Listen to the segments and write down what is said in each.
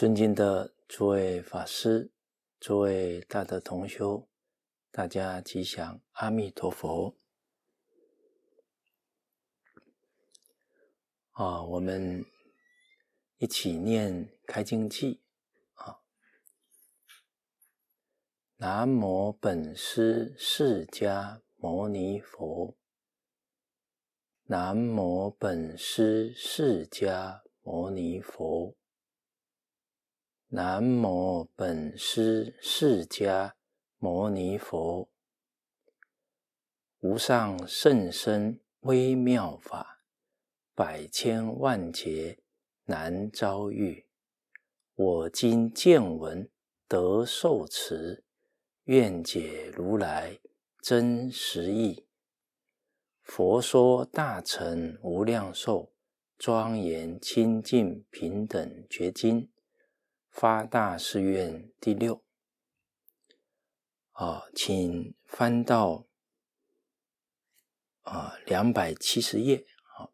尊敬的诸位法师，诸位大德同修，大家吉祥，阿弥陀佛！啊，我们一起念开经偈：啊，南无本师释迦牟尼佛，南无本师释迦牟尼佛。南无本师释迦牟尼佛，无上甚深微妙法，百千万劫难遭遇，我今见闻得受持，愿解如来真实义。佛说大乘无量寿，庄严清净平等觉经。发大誓愿第六，啊，请翻到啊两百七十页。啊，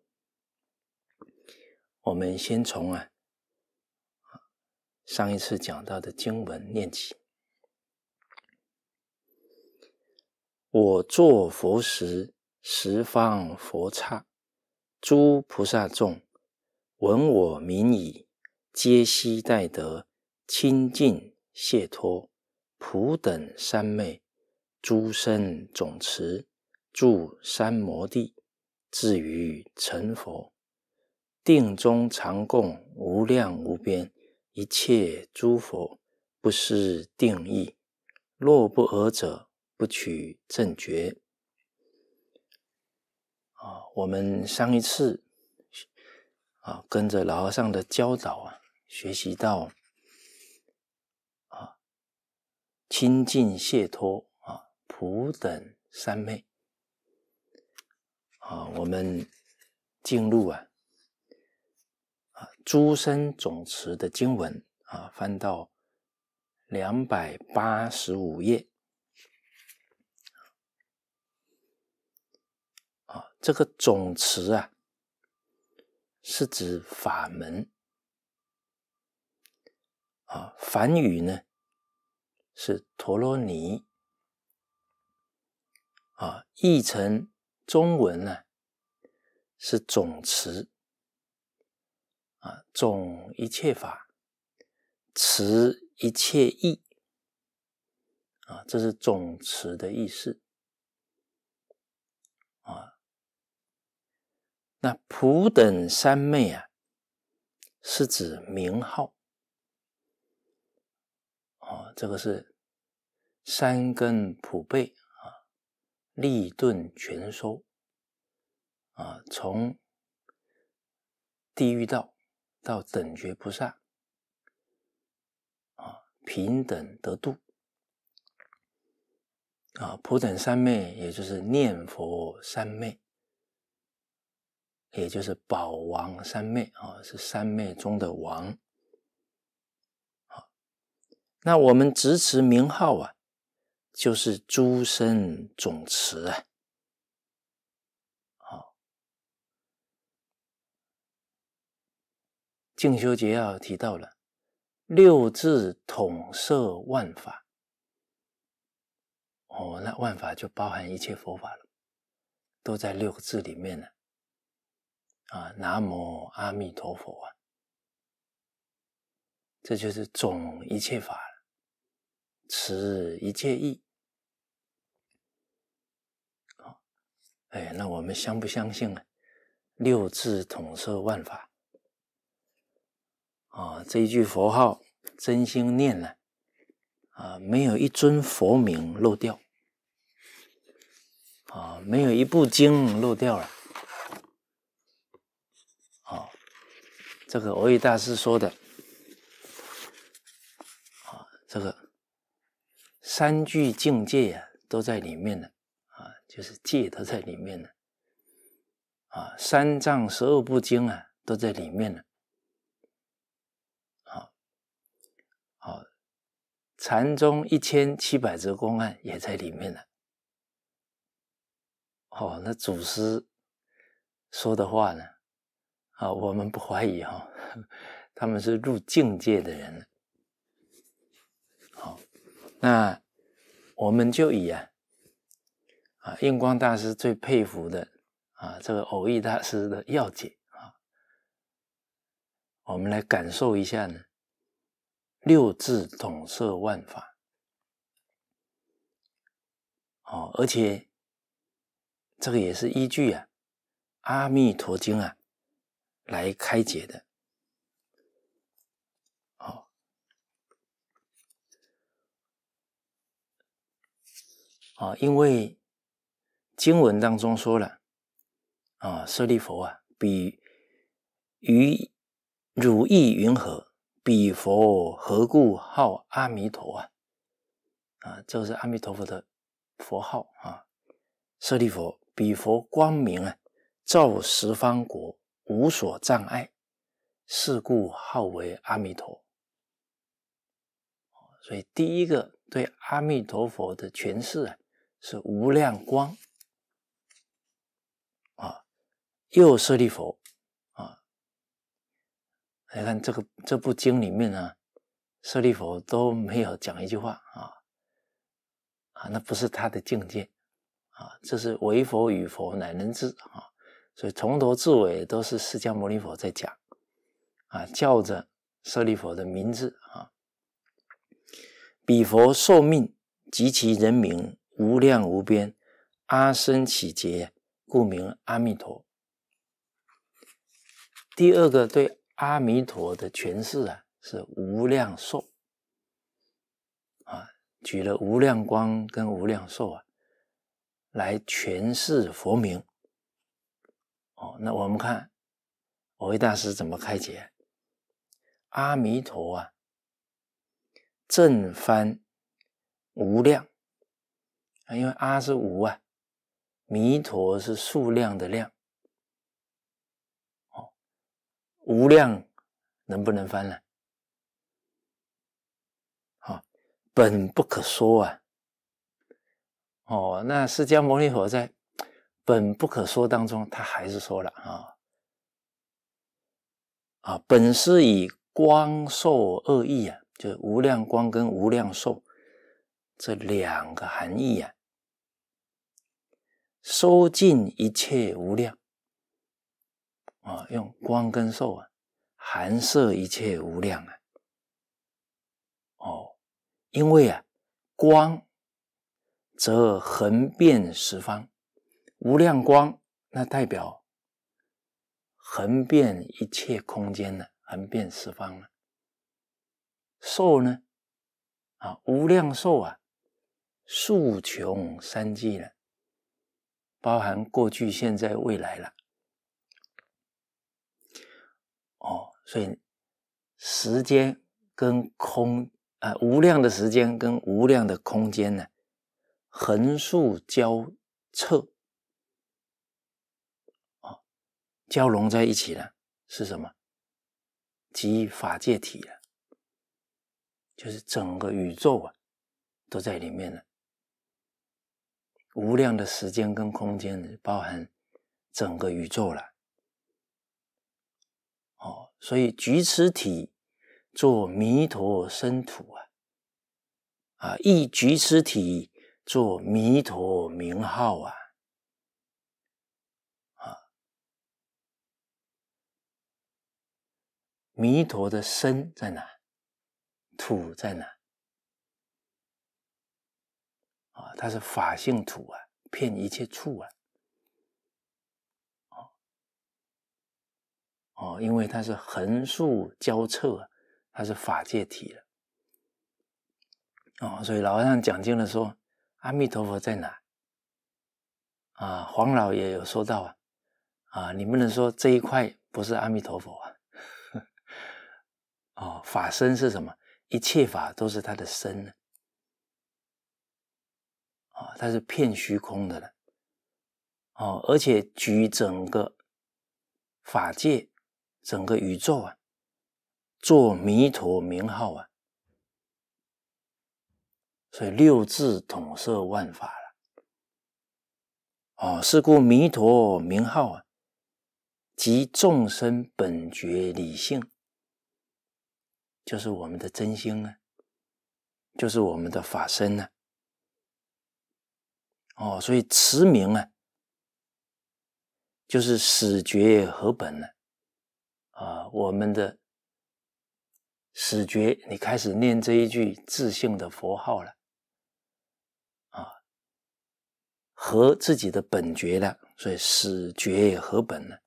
我们先从啊上一次讲到的经文念起：“我作佛时，十方佛刹诸菩萨众，闻我名已，皆悉待得。”清净解脱，普等三昧，诸生总持，诸三摩地，至于成佛，定中常供无量无边一切诸佛，不思定义，若不尔者，不取正觉。啊，我们上一次啊，跟着老和尚的教导啊，学习到。清净解脱啊，普等三昧啊，我们进入啊啊诸生总持的经文啊，翻到两百八十五页啊，这个总持啊是指法门啊，梵语呢？是陀罗尼啊，译成中文呢是总持啊，总一切法，持一切意啊，这是总持的意思啊。那普等三昧啊，是指名号。啊，这个是三根普被啊，立顿全收啊，从地狱道到等觉菩萨啊，平等得度啊，普等三昧也就是念佛三昧，也就是宝王三昧啊，是三昧中的王。那我们直持名号啊，就是诸身总持啊。好，静修捷要提到了六字统摄万法。哦，那万法就包含一切佛法了，都在六个字里面了。啊，南无阿弥陀佛啊，这就是总一切法。持一切意，哎，那我们相不相信呢？六字统摄万法，啊，这一句佛号真心念了，啊，没有一尊佛名漏掉，啊，没有一部经漏掉了，啊，这个欧尔大师说的，啊，这个。三句境界啊，都在里面呢，啊，就是戒都在里面呢。啊，三藏十二部经啊，都在里面呢。好，好，禅宗一千七百则公案也在里面了，哦，那祖师说的话呢，啊，我们不怀疑哈，他们是入境界的人。那我们就以啊啊印光大师最佩服的啊这个偶益大师的要解啊，我们来感受一下呢。六字统摄万法，哦，而且这个也是依据啊《阿弥陀经》啊来开解的。啊，因为经文当中说了啊，舍利弗啊，比于如意云何？比佛何故号阿弥陀啊？啊，这是阿弥陀佛的佛号啊。舍利弗，比佛光明啊，照十方国，无所障碍，是故号为阿弥陀。所以第一个对阿弥陀佛的诠释啊。是无量光啊，又舍利佛啊！来看这个这部经里面呢，舍利佛都没有讲一句话啊啊，那不是他的境界啊，这是为佛与佛乃能知啊，所以从头至尾都是释迦牟尼佛在讲啊，叫着舍利佛的名字啊，比佛受命及其人名。无量无边，阿僧起劫，故名阿弥陀。第二个对阿弥陀的诠释啊，是无量寿。啊，举了无量光跟无量寿啊，来诠释佛名。哦，那我们看我为大师怎么开解阿弥陀啊？正翻无量。啊，因为阿是无啊，弥陀是数量的量，哦，无量能不能翻了？好，本不可说啊，哦，那释迦牟尼佛在本不可说当中，他还是说了啊，啊，本是以光受二意啊，就是无量光跟无量寿这两个含义啊。收尽一切无量啊！用光跟受啊，含摄一切无量啊！哦，因为啊，光则横遍十方，无量光那代表横遍一切空间呢，横遍十方了。受呢啊，无量寿啊，数穷三季了。包含过去、现在、未来了，哦，所以时间跟空啊，无量的时间跟无量的空间呢，横竖交错，哦，交融在一起呢，是什么？即法界体了，就是整个宇宙啊，都在里面了。无量的时间跟空间包含整个宇宙了，哦，所以举此体做弥陀生土啊，啊，一举此体做弥陀名号啊，啊，弥陀的身在哪？土在哪？啊，它是法性土啊，骗一切处啊，哦因为它是横竖交错啊，它是法界体了，哦，所以老和尚讲经的说，阿弥陀佛在哪？啊，黄老也有说到啊，啊，你不能说这一块不是阿弥陀佛啊，哦，法身是什么？一切法都是他的身呢。它是片虚空的了，哦，而且举整个法界、整个宇宙啊，做弥陀名号啊，所以六字统摄万法了，哦，是故弥陀名号啊，即众生本觉理性，就是我们的真心呢，就是我们的法身呢。哦，所以持名啊，就是始觉合本了啊。我们的始觉，你开始念这一句自性的佛号了啊，合自己的本觉了。所以始觉合本了，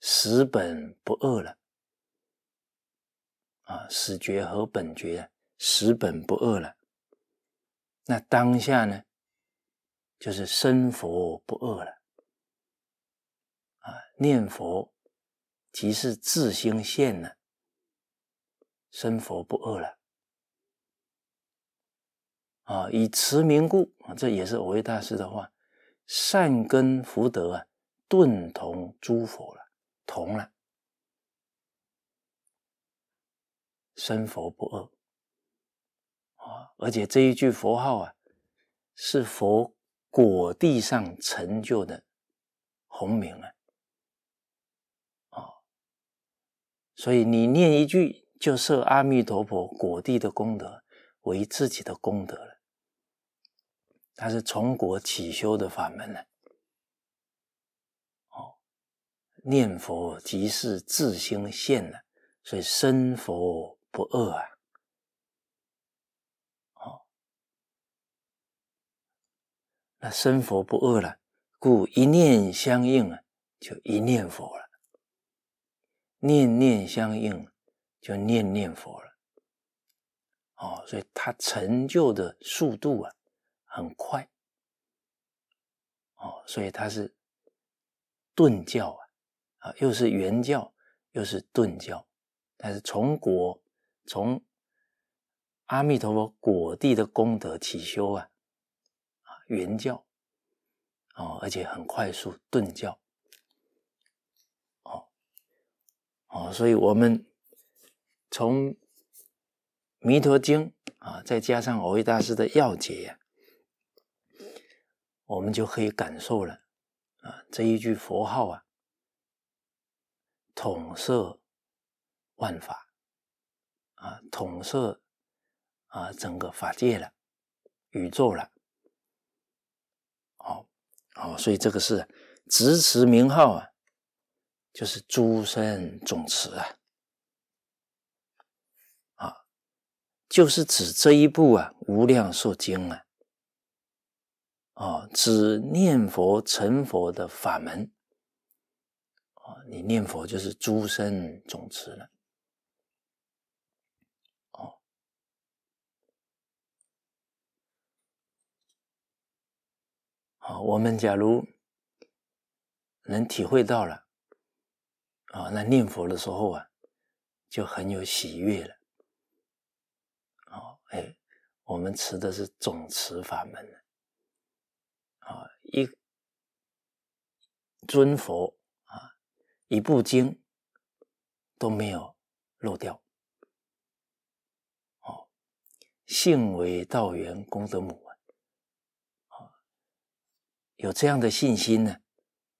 始本不恶了啊，始觉和本觉，始本不恶了。那当下呢？就是身佛不恶了啊！念佛即是自兴现了，身佛不恶了啊！以慈名故，这也是藕益大师的话，善根福德啊，顿同诸佛了，同了，身佛不恶啊！而且这一句佛号啊，是佛。果地上成就的红名了，哦，所以你念一句就设阿弥陀佛果地的功德为自己的功德了，它是从果起修的法门了，哦，念佛即是自性现了，所以生佛不恶啊。生佛不饿了，故一念相应啊，就一念佛了；念念相应，就念念佛了。哦，所以他成就的速度啊，很快。哦，所以他是顿教啊，啊，又是圆教，又是顿教，但是从果，从阿弥陀佛果地的功德起修啊。圆教，哦，而且很快速顿教，哦哦，所以我们从《弥陀经》啊，再加上藕益大师的要解我们就可以感受了啊，这一句佛号啊，统摄万法啊，统摄啊整个法界了，宇宙了。哦，所以这个是执持名号啊，就是诸生总持啊，啊，就是指这一部啊《无量寿经》啊，哦，指念佛成佛的法门，哦，你念佛就是诸生总持了。啊，我们假如能体会到了，啊，那念佛的时候啊，就很有喜悦了。哦，哎，我们持的是总持法门啊，一尊佛啊，一部经都没有漏掉。哦，性为道源，功德母。有这样的信心呢，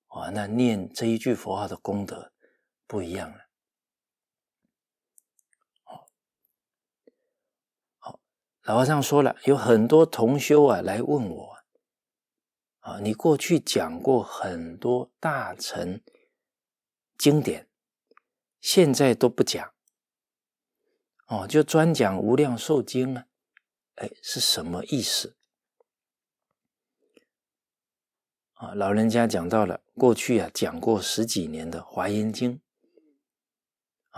啊，那念这一句佛号的功德不一样了。好，老和尚说了，有很多同修啊来问我，啊，你过去讲过很多大乘经典，现在都不讲，哦，就专讲无量寿经啊，哎，是什么意思？啊，老人家讲到了过去啊，讲过十几年的《华严经》，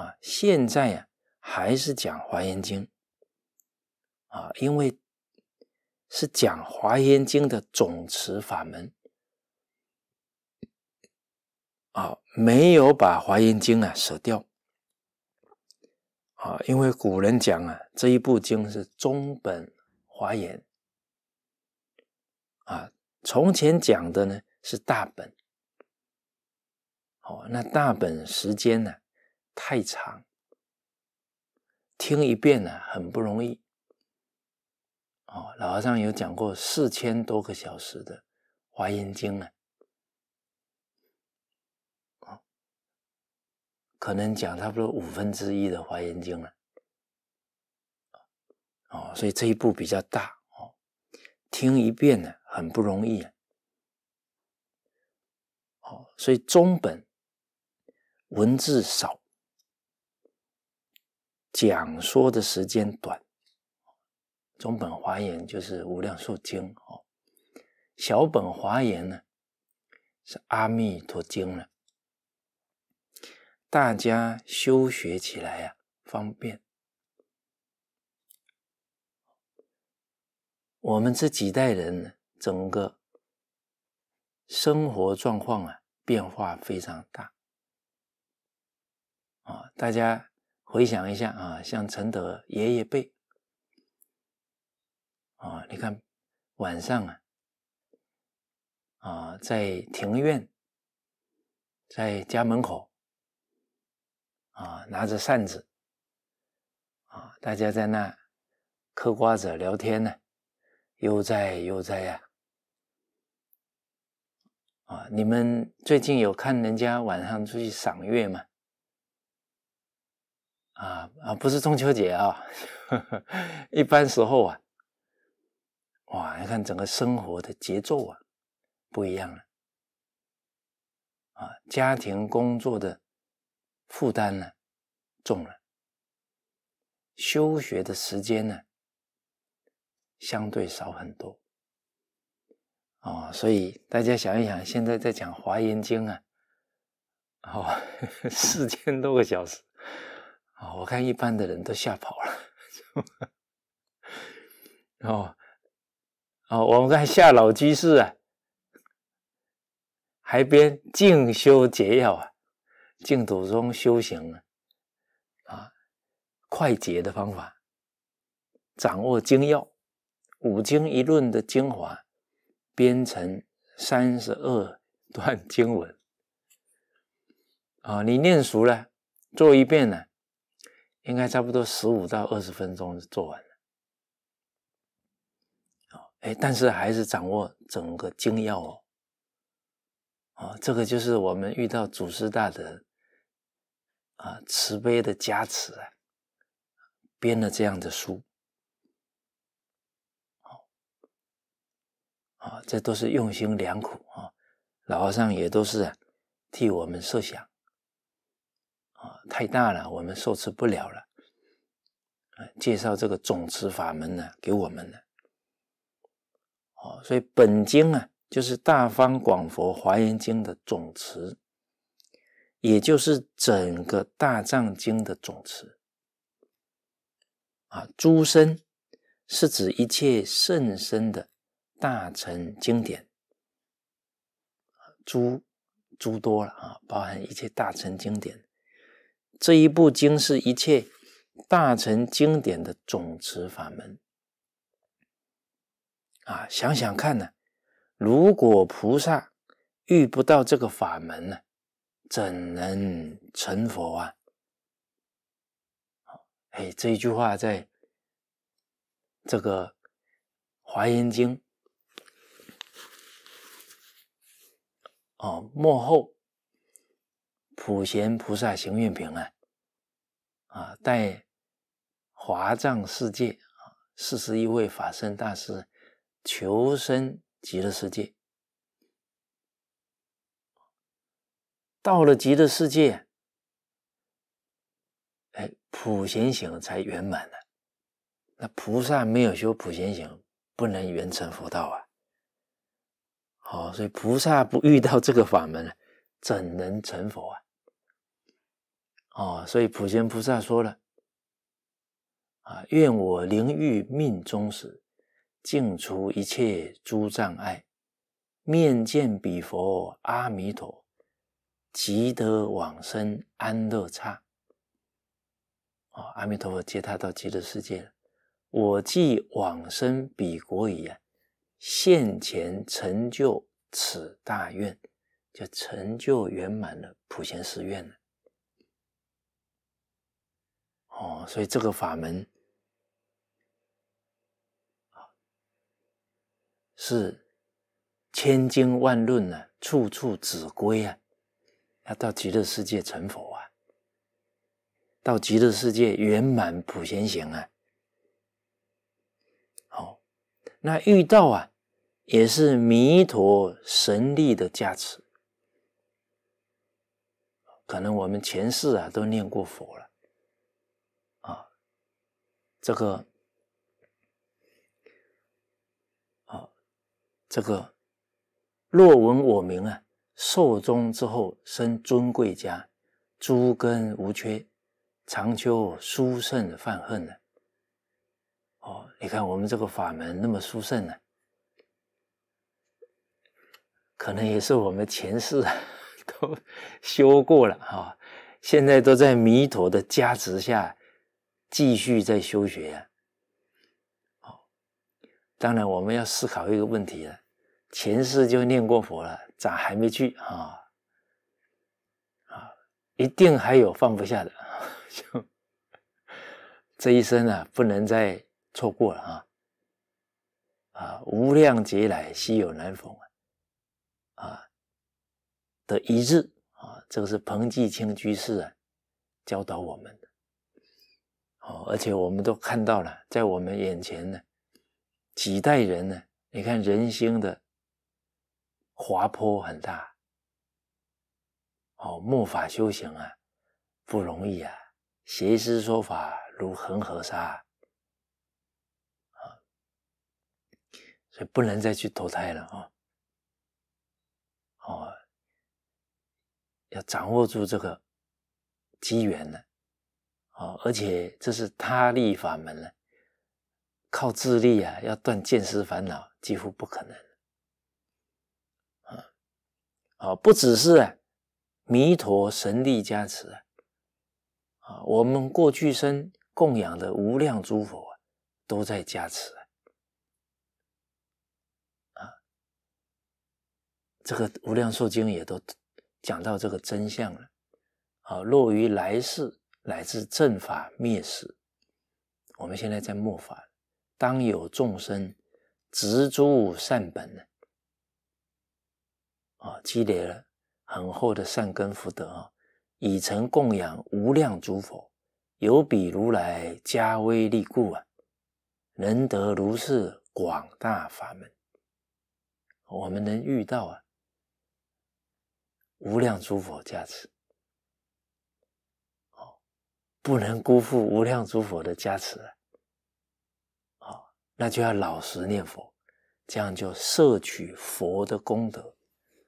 啊，现在啊还是讲《华严经》啊，因为是讲《华严经》的总持法门啊，没有把《华严经》啊舍掉啊，因为古人讲啊，这一部经是中本《华严》啊。从前讲的呢是大本，哦，那大本时间呢太长，听一遍呢很不容易，哦，老和尚有讲过四千多个小时的华严经呢，哦，可能讲差不多五分之一的华严经了，哦，所以这一步比较大，哦，听一遍呢。很不容易，哦，所以中本文字少，讲说的时间短。中本华严就是《无量寿经》哦，小本华严呢是《阿弥陀经》了，大家修学起来呀方便。我们这几代人呢。整个生活状况啊，变化非常大啊！大家回想一下啊，像陈德爷爷辈啊，你看晚上啊啊，在庭院，在家门口啊，拿着扇子啊，大家在那嗑瓜子聊天呢，悠哉悠哉啊！啊，你们最近有看人家晚上出去赏月吗？啊啊，不是中秋节啊，一般时候啊，哇，你看整个生活的节奏啊，不一样了。啊，家庭工作的负担呢重了，休学的时间呢相对少很多。哦，所以大家想一想，现在在讲《华严经》啊，哦，四千多个小时，哦，我看一般的人都吓跑了，哦，哦，我们看夏老居士啊，还编《静修解要》啊，净土中修行啊，啊，快捷的方法，掌握精要，五经一论的精华。编成三十二 段经文啊，你念熟了，做一遍呢，应该差不多十五到二十分钟就做完了啊。哎，但是还是掌握整个精要哦。哦，这个就是我们遇到祖师大的啊慈悲的加持啊，编了这样的书。啊，这都是用心良苦啊！老和尚也都是替我们设想啊，太大了，我们受持不了了。介绍这个总持法门呢，给我们呢。哦，所以本经啊，就是《大方广佛华严经》的总持，也就是整个大藏经的总持。啊，诸生是指一切圣深的。大乘经典，诸诸多了啊，包含一切大乘经典。这一部经是一切大乘经典的总持法门啊！想想看呢，如果菩萨遇不到这个法门呢，怎能成佛啊？哎，这一句话在这个《华严经》。哦，幕后普贤菩萨行愿品安，啊，带华藏世界啊，四十一位法身大师求生极乐世界，到了极乐世界，哎，普贤行才圆满了。那菩萨没有修普贤行，不能圆成佛道啊。哦，所以菩萨不遇到这个法门，怎能成佛啊？哦，所以普贤菩萨说了：啊，愿我灵遇命中时，净除一切诸障碍，面见彼佛阿弥陀，即得往生安乐刹。哦，阿弥陀佛接他到极乐世界了。我既往生彼国矣。现前成就此大愿，就成就圆满了普贤十愿了。哦，所以这个法门，是千经万论呢，处处指归啊，要到极乐世界成佛啊，到极乐世界圆满普贤行啊。好，那遇到啊。也是弥陀神力的加持，可能我们前世啊都念过佛了，啊，这个，啊，这个，若闻我名啊，寿终之后生尊贵家，诸根无缺，长秋殊胜，犯恨啊。哦，你看我们这个法门那么殊胜呢。可能也是我们前世 都修过了哈，现在都在弥陀的加持下继续在修学啊。当然，我们要思考一个问题了：前世就念过佛了，咋还没去啊？啊，一定还有放不下的，就这一生啊，不能再错过了啊！啊，无量劫来，稀有难逢啊。的一致啊，这个是彭继清居士啊教导我们的哦，而且我们都看到了，在我们眼前呢，几代人呢，你看人心的滑坡很大哦，末法修行啊不容易啊，邪师说法如恒河沙啊，所以不能再去投胎了啊，哦。掌握住这个机缘呢，哦，而且这是他力法门呢，靠智力啊，要断见识烦恼几乎不可能，啊，不只是弥陀神力加持啊，啊，我们过去生供养的无量诸佛啊，都在加持啊，啊，这个无量寿经也都。讲到这个真相了，啊，落于来世乃至正法灭时，我们现在在末法，当有众生执诸善本呢，啊，积累了很厚的善根福德啊，以成供养无量诸佛，有比如来加威力故啊，能得如是广大法门，我们能遇到啊。无量诸佛加持，哦，不能辜负无量诸佛的加持啊！那就要老实念佛，这样就摄取佛的功德，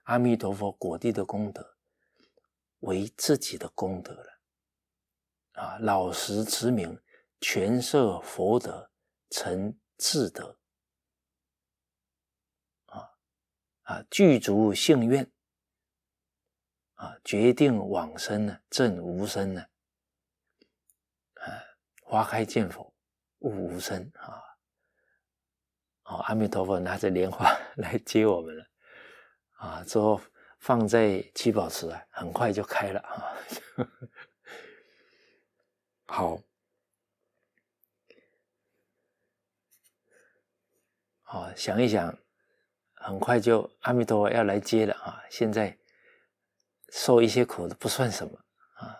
阿弥陀佛果地的功德为自己的功德了。啊，老实持名，全摄佛德成智德。啊啊，具足性愿。啊！决定往生呢？正无生呢？啊！花开见佛，悟无生啊！哦，阿弥陀佛拿着莲花 来接我们了啊！之后放在七宝池啊，很快就开了啊！好，好，想一想，很快就阿弥陀佛要来接了啊！现在。受一些苦都不算什么啊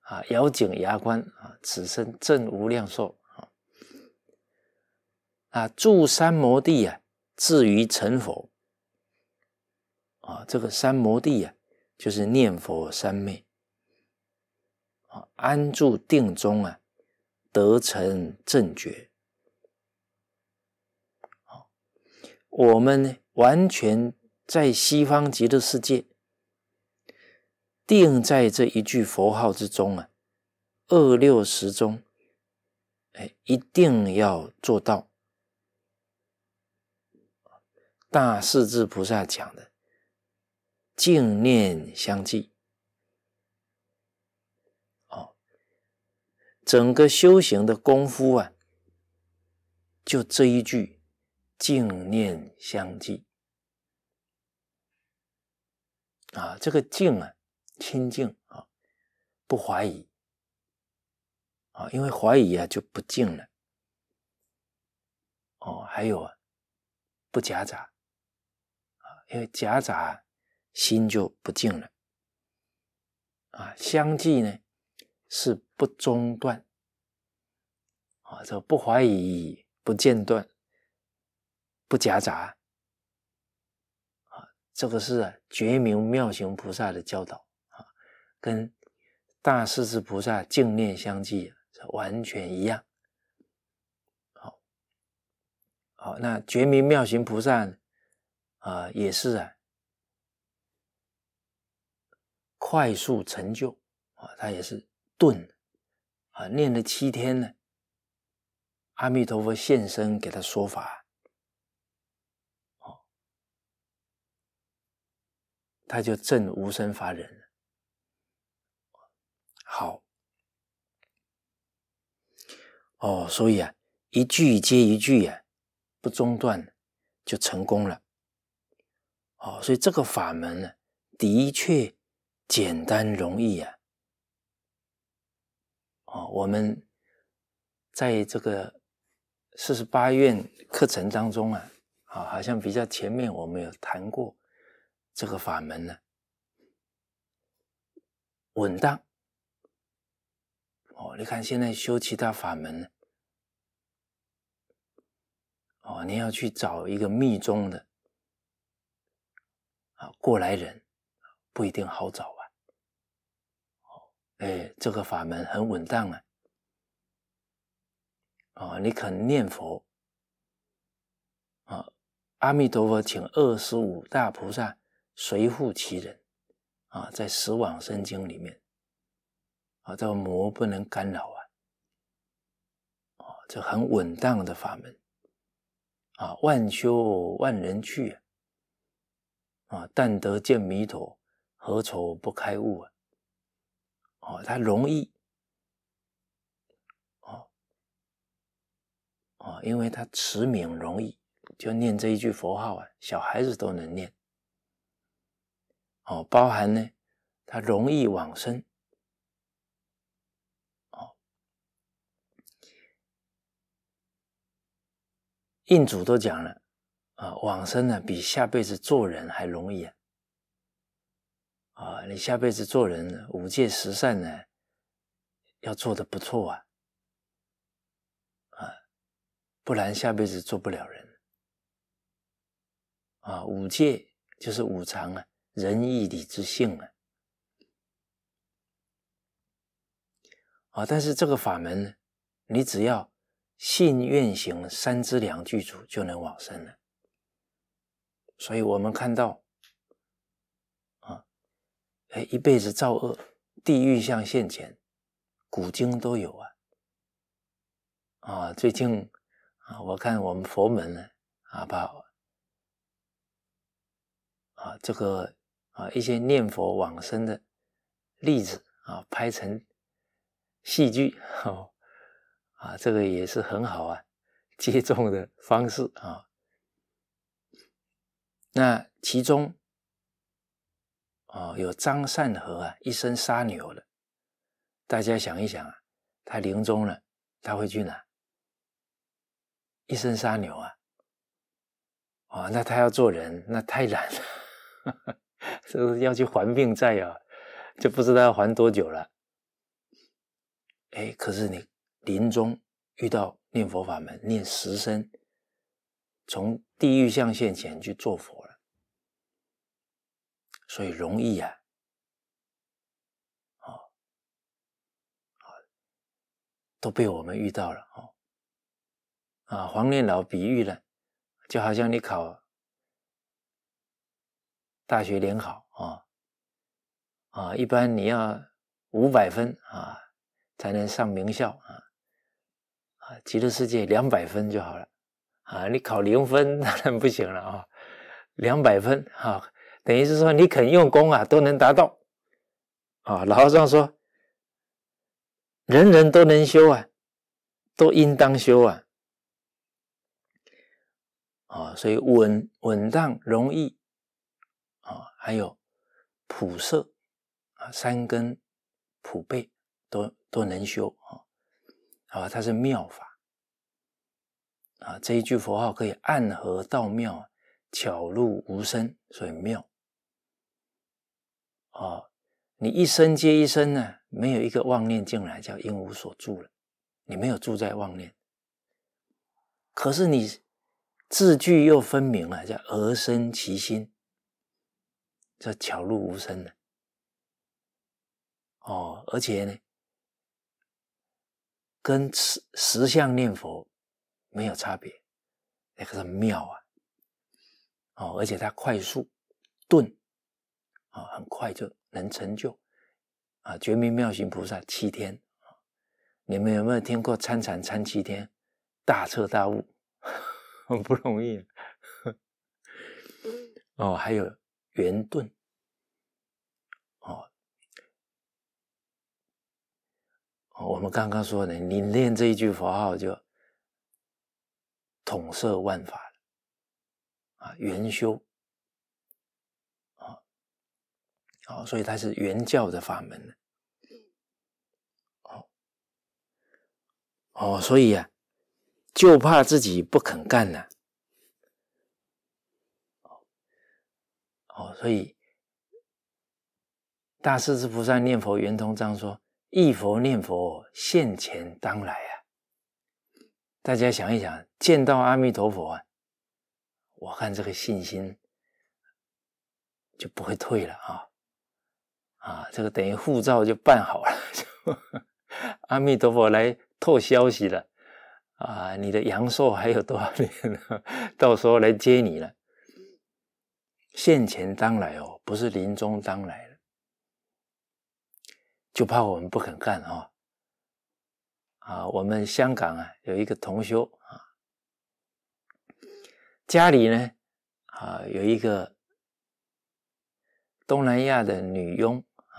啊！咬紧牙关啊，此生正无量寿啊！啊，住三摩地啊，至于成佛啊！这个三摩地啊，就是念佛三昧啊，安住定中啊，得成正觉我们完全在西方极乐世界。定在这一句佛号之中啊，二六十中，哎，一定要做到。大势至菩萨讲的，净念相继，啊，整个修行的功夫啊，就这一句，净念相继，啊，这个净啊。清净啊，不怀疑啊，因为怀疑啊就不静了。哦，还有啊，不夹杂啊，因为夹杂心就不静了。啊，相继呢是不中断啊，这不怀疑、不间断、不夹杂啊，这个是啊、觉明妙行菩萨的教导。跟大势至菩萨净念相继是完全一样，好，好，那觉明妙行菩萨啊，也是啊，快速成就啊，他也是顿啊，念了七天呢，阿弥陀佛现身给他说法，他就证无生法忍。好，哦，所以啊，一句接一句呀，不中断，就成功了。哦，所以这个法门呢，的确简单容易啊。哦，我们在这个四十八院课程当中啊，啊，好像比较前面我们有谈过这个法门呢，稳当。哦，你看现在修其他法门，哦，你要去找一个密宗的啊，过来人不一定好找啊。哦，哎，这个法门很稳当啊。哦，你肯念佛啊？阿弥陀佛，请二十五大菩萨随护其人啊，在《十往生经》里面。啊，这个魔不能干扰啊！这很稳当的法门啊，万修万人去啊！但得见弥陀，何愁不开悟啊？哦，它容易哦哦，因为它持名容易，就念这一句佛号啊，小孩子都能念哦。包含呢，它容易往生。印祖都讲了，啊，往生呢比下辈子做人还容易啊！啊，你下辈子做人五戒十善呢，要做的不错啊，啊，不然下辈子做不了人。啊，五戒就是五常啊，仁义礼智信啊，啊，但是这个法门呢，你只要。信愿行三支梁具足，就能往生了。所以，我们看到，啊，哎，一辈子造恶，地狱像现前，古今都有啊。啊，最近啊，我看我们佛门呢，啊，把啊这个啊一些念佛往生的例子啊拍成戏剧，吼。啊，这个也是很好啊，接种的方式啊。那其中，哦，有张善和啊，一生杀牛了。大家想一想啊，他临终了，他会去哪？一生杀牛啊，哦，那他要做人，那太懒了，是不是要去还病债啊？就不知道要还多久了。哎，可是你。临终遇到念佛法门、念十声，从地狱象现前去做佛了，所以容易啊！啊啊，都被我们遇到了啊！黄念老比喻了，就好像你考大学联考啊啊，一般你要五百分啊才能上名校啊。啊，极乐世界两百分就好了，啊，你考零分 当然不行了啊，两百分啊，等于是说你肯用功啊，都能达到，啊，老和尚说，人人都能修啊，都应当修啊，啊，所以稳稳当容易，啊，还有普色啊，三根普背都都能修啊。啊，它是妙法啊！这一句佛号可以暗合道妙，巧入无声，所以妙。哦，你一生接一生呢，没有一个妄念进来，叫应无所住了。你没有住在妄念，可是你字句又分明了，叫而生其心，叫巧入无声的。哦，而且呢。跟十十相念佛没有差别，那个妙啊！哦，而且它快速顿啊，很快就能成就啊。觉明妙行菩萨七天，你们有没有听过参禅参七天大彻大悟？不容易 哦，还有圆顿。哦，我们刚刚说的，你念这一句佛号就统摄万法了，啊，圆修，啊，好，所以它是圆教的法门呢。哦，哦，所以啊，就怕自己不肯干了，哦，所以大势至菩萨念佛圆通章说。一佛念佛，现前当来啊！大家想一想，见到阿弥陀佛，啊，我看这个信心就不会退了啊！啊，这个等于护照就办好了，就 阿弥陀佛来透消息了啊！你的阳寿还有多少年？呢？到时候来接你了。现前当来哦，不是临终当来了。就怕我们不肯干啊！啊，我们香港啊有一个同修啊，家里呢啊有一个东南亚的女佣啊。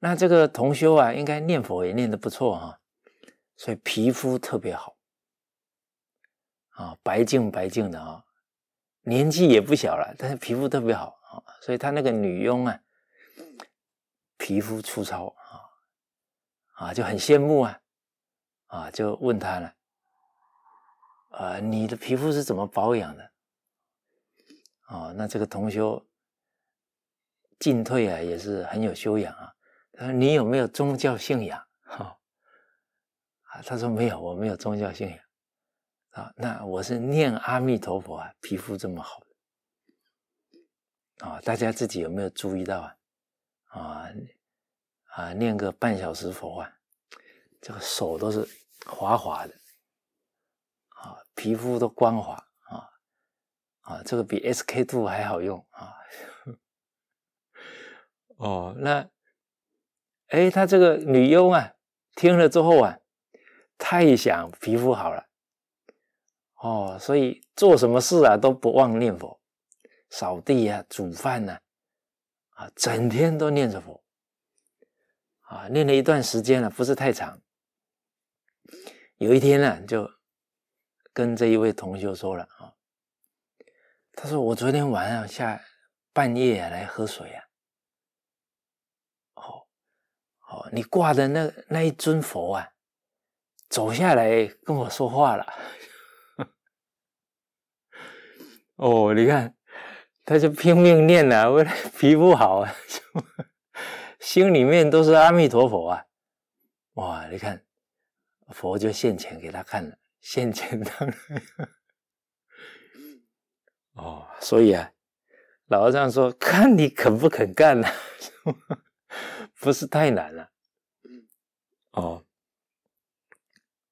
那这个同修啊，应该念佛也念的不错啊，所以皮肤特别好啊，白净白净的啊，年纪也不小了，但是皮肤特别好啊，所以他那个女佣啊。皮肤粗糙啊啊，就很羡慕啊啊，就问他了啊，你的皮肤是怎么保养的？哦，那这个同修进退啊也是很有修养啊。他说：“你有没有宗教信仰？”哦，啊，他说：“没有，我没有宗教信仰啊。”那我是念阿弥陀佛啊，皮肤这么好啊！大家自己有没有注意到啊？啊！啊，念个半小时佛啊，这个手都是滑滑的，啊，皮肤都光滑啊，啊，这个比 S K two 还好用啊。哦，那，哎，他这个女佣啊，听了之后啊，太想皮肤好了，哦，所以做什么事啊都不忘念佛，扫地呀、煮饭啊，啊，整天都念着佛。啊，念了一段时间了，不是太长。有一天呢，就跟这一位同学说了啊，他说：“我昨天晚上下半夜来喝水啊，哦哦，你挂的那那一尊佛啊，走下来跟我说话了。”哦，你看，他就拼命念了，为了 皮肤好啊。心里面都是阿弥陀佛啊！哇，你看，佛就现钱给他看了，现钱当哦，所以啊，老和尚说：“看你肯不肯干了，不是太难了。”哦，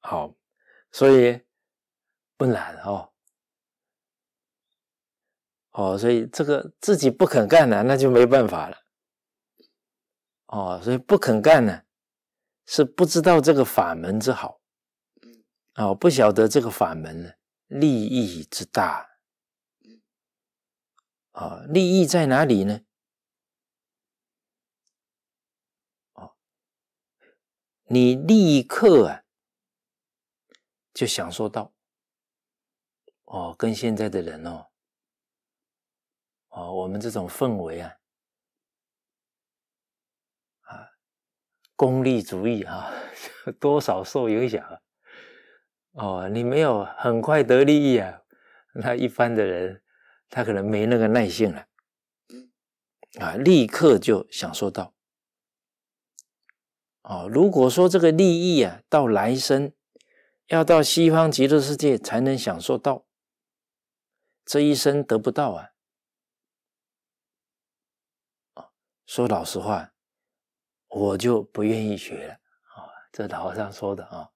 好，所以不难哦，哦，所以这个自己不肯干呢，那就没办法了。哦，所以不肯干呢，是不知道这个法门之好，哦，不晓得这个法门呢利益之大，啊，利益在哪里呢？哦，你立刻就享受到，哦，跟现在的人哦，哦，我们这种氛围啊。功利主义啊，多少受影响哦？你没有很快得利益啊？那一般的人，他可能没那个耐性了，啊，立刻就享受到哦。如果说这个利益啊，到来生，要到西方极乐世界才能享受到，这一生得不到啊。说老实话。我就不愿意学了啊！这老和尚说的啊，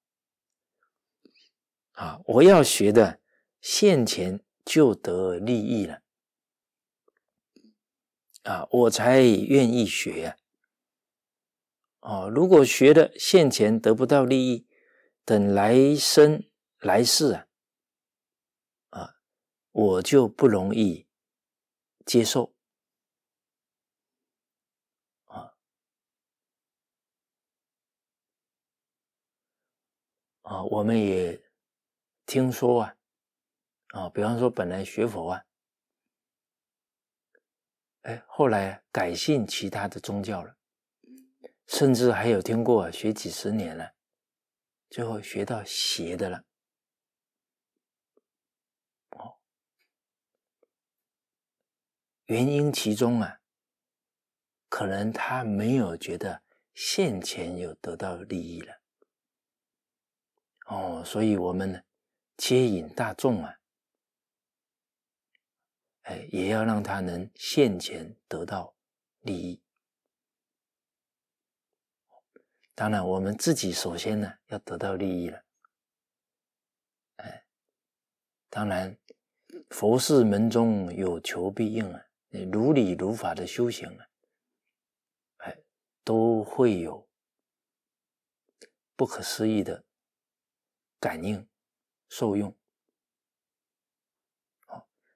啊，我要学的现前就得利益了啊，我才愿意学啊。哦，如果学的现前得不到利益，等来生来世啊，啊，我就不容易接受。啊，我们也听说啊，啊，比方说本来学佛啊，哎，后来改信其他的宗教了，甚至还有听过学几十年了，最后学到邪的了。哦，原因其中啊，可能他没有觉得现前有得到利益了。哦，所以我们呢，接引大众啊，哎，也要让他能现前得到利益。当然，我们自己首先呢要得到利益了，哎，当然，佛事门中有求必应啊，如理如法的修行啊，哎，都会有不可思议的。感应受用，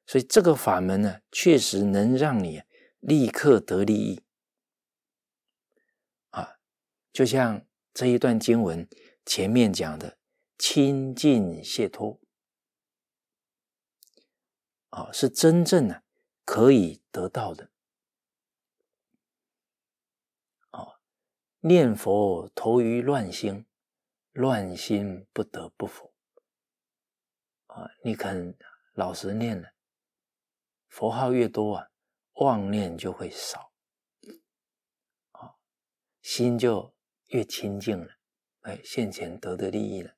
所以这个法门呢，确实能让你立刻得利益啊！就像这一段经文前面讲的，清净解脱啊，是真正呢可以得到的。啊，念佛投于乱心。乱心不得不服。啊！你肯老实念了，佛号越多啊，妄念就会少啊，心就越清净了。哎，现前得的利益了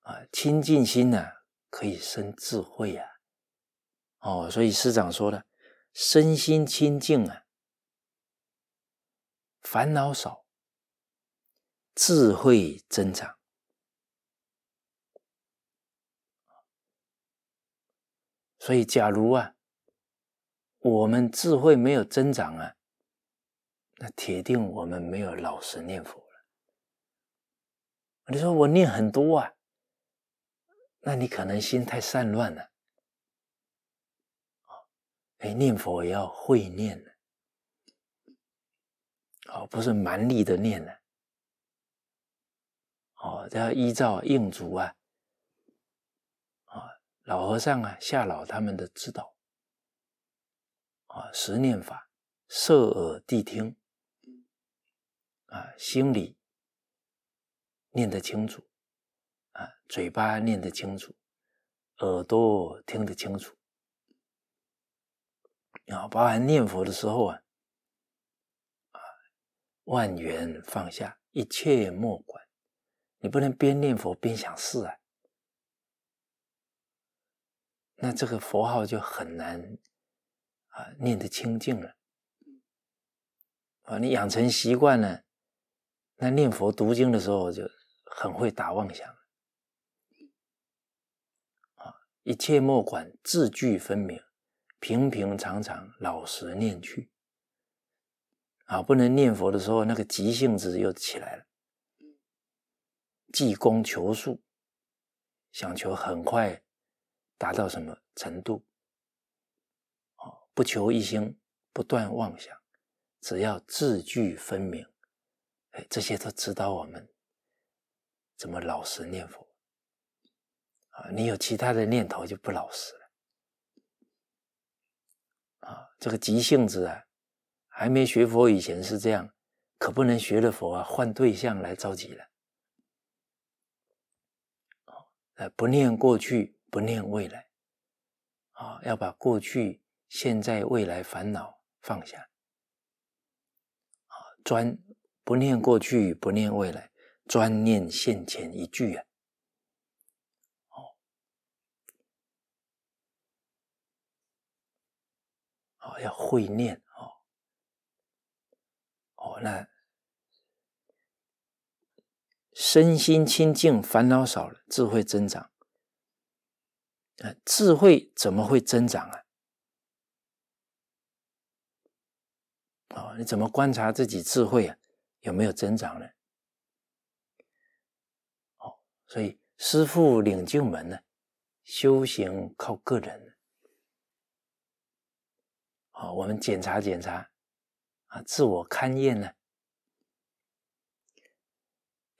啊！清净心呢，可以生智慧啊！哦，所以师长说了，身心清净啊，烦恼少。智慧增长，所以假如啊，我们智慧没有增长啊，那铁定我们没有老实念佛了。你说我念很多啊，那你可能心太散乱了。哎，念佛要会念的，好，不是蛮力的念呢。哦，都要依照应主啊，啊，老和尚啊、夏老他们的指导，啊，十念法，设耳谛听，啊，心里念得清楚，啊，嘴巴念得清楚，耳朵听得清楚，啊，包含念佛的时候啊，啊，万缘放下，一切莫管。你不能边念佛边想事啊，那这个佛号就很难，啊念得清净了。啊，你养成习惯了，那念佛读经的时候就很会打妄想。啊，一切莫管，字句分明，平平常常老实念去。啊，不能念佛的时候那个急性子又起来了。济公求速，想求很快达到什么程度？啊，不求一心，不断妄想，只要字句分明。哎，这些都指导我们怎么老实念佛。啊，你有其他的念头就不老实了。啊，这个急性子啊，还没学佛以前是这样，可不能学了佛啊，换对象来着急了。不念过去，不念未来，啊，要把过去、现在、未来烦恼放下，啊，专不念过去，不念未来，专念现前一句啊，哦，好，要会念啊，哦，那。身心清净，烦恼少了，智慧增长。智慧怎么会增长啊？哦，你怎么观察自己智慧啊？有没有增长呢？哦，所以师父领进门呢，修行靠个人。好，我们检查检查，啊，自我勘验呢？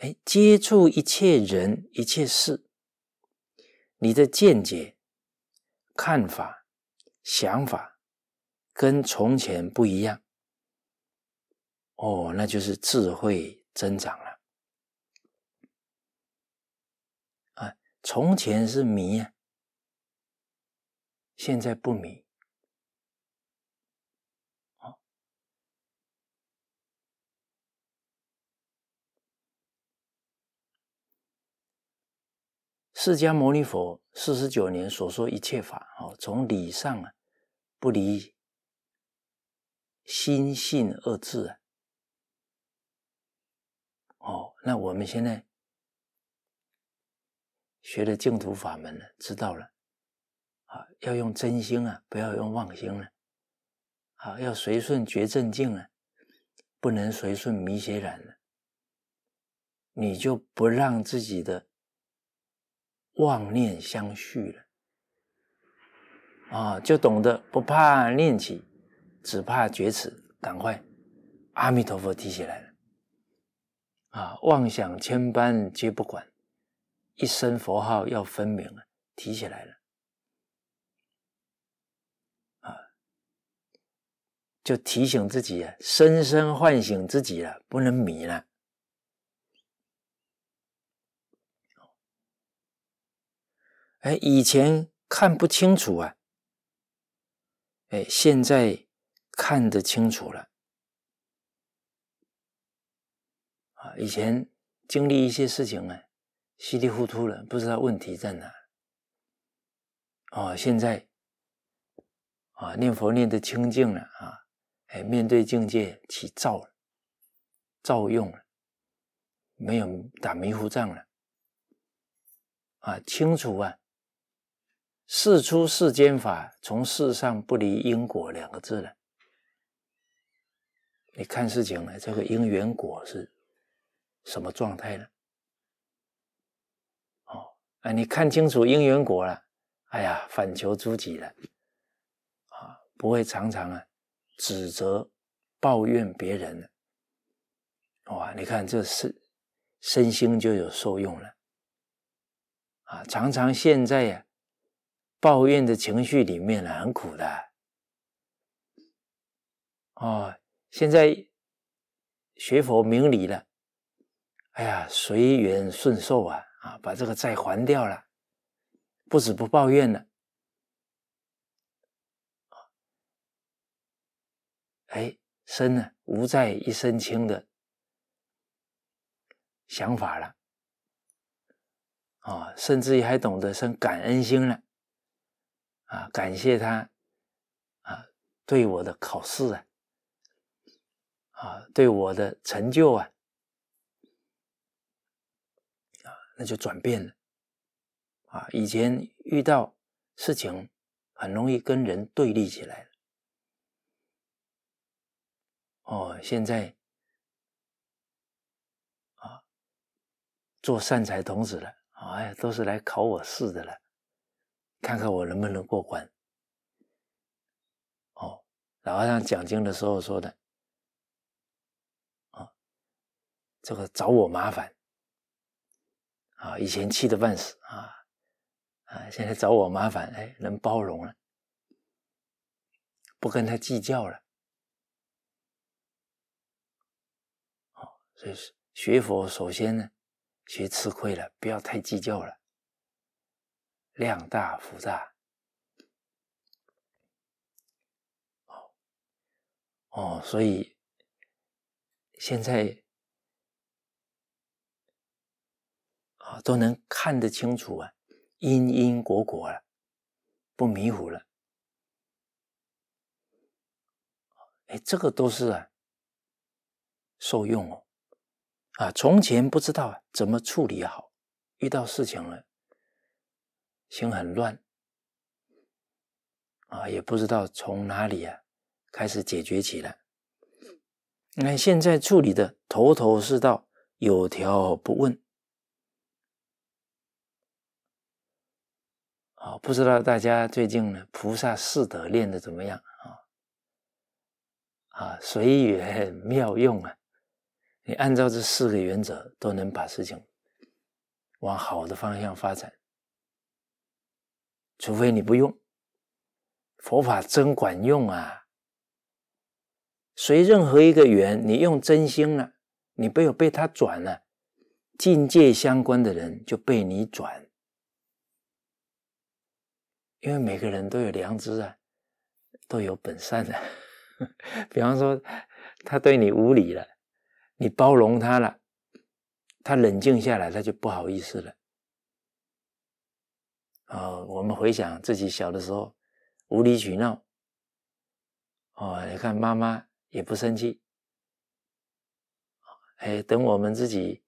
哎，接触一切人、一切事，你的见解、看法、想法跟从前不一样，哦，那就是智慧增长了。啊，从前是迷啊，现在不迷。释迦牟尼佛四十九年所说一切法，哦，从理上啊，不离心性二字啊。哦，那我们现在学的净土法门了，知道了，啊，要用真心啊，不要用妄心了，啊，要随顺觉正境了，不能随顺迷邪染了，你就不让自己的。妄念相续了，啊，就懂得不怕念起，只怕觉迟。赶快，阿弥陀佛提起来了，啊，妄想千般皆不管，一生佛号要分明了，提起来了，啊，就提醒自己啊，深深唤醒自己了，不能迷了。哎，以前看不清楚啊，哎，现在看得清楚了。啊，以前经历一些事情呢，稀里糊涂了，不知道问题在哪。哦，现在啊，念佛念得清净了啊，哎，面对境界起照了，照用了，没有打迷糊仗了。啊，清楚啊！事出世间法，从世上不离因果两个字了。你看事情呢，这个因缘果是什么状态呢？哦，啊，你看清楚因缘果了，哎呀，反求诸己了，啊，不会常常啊指责抱怨别人了。哇，你看这是身心就有受用了，啊，常常现在呀。抱怨的情绪里面了，很苦的。哦，现在学佛明理了，哎呀，随缘顺受啊，啊，把这个债还掉了，不止不抱怨了，哎，生呢无债一身轻的想法了，啊，甚至于还懂得生感恩心了。啊，感谢他，啊，对我的考试啊，啊，对我的成就啊，啊，那就转变了，啊，以前遇到事情很容易跟人对立起来了，哦，现在，啊，做善财童子了，哎呀，都是来考我试的了。看看我能不能过关？哦，老和尚讲经的时候说的，啊，这个找我麻烦，啊，以前气得半死啊，啊，现在找我麻烦，哎，能包容了，不跟他计较了。哦，所是学佛首先呢，学吃亏了，不要太计较了。量大福大，哦哦，所以现在啊都能看得清楚啊，因因果果了，不迷糊了，哎，这个都是啊受用哦，啊，从前不知道怎么处理好，遇到事情了。心很乱啊，也不知道从哪里啊开始解决起来。你看现在处理的头头是道，有条不紊。啊，不知道大家最近呢，菩萨四德练的怎么样啊？啊，随缘妙用啊，你按照这四个原则，都能把事情往好的方向发展。除非你不用佛法，真管用啊！随任何一个缘，你用真心了，你不要被他转了，境界相关的人就被你转，因为每个人都有良知啊，都有本善的。比方说，他对你无礼了，你包容他了，他冷静下来，他就不好意思了。啊，我们回想自己小的时候无理取闹，哦，你看妈妈也不生气，哎，等我们自己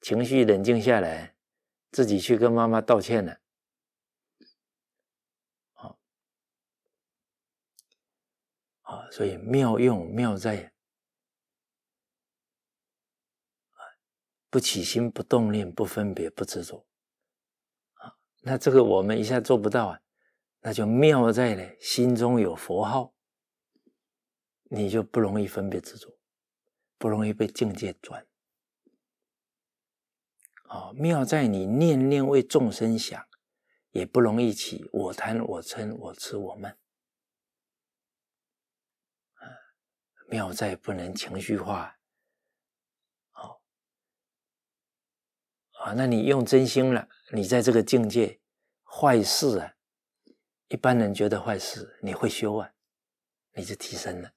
情绪冷静下来，自己去跟妈妈道歉了，啊，啊，所以妙用妙在不起心不动念，不分别不执着。那这个我们一下做不到啊，那就妙在呢，心中有佛号，你就不容易分别执着，不容易被境界转。哦，妙在你念念为众生想，也不容易起我贪我嗔我痴我慢。啊，妙在不能情绪化。那你用真心了，你在这个境界，坏事啊，一般人觉得坏事，你会修啊，你就提升了。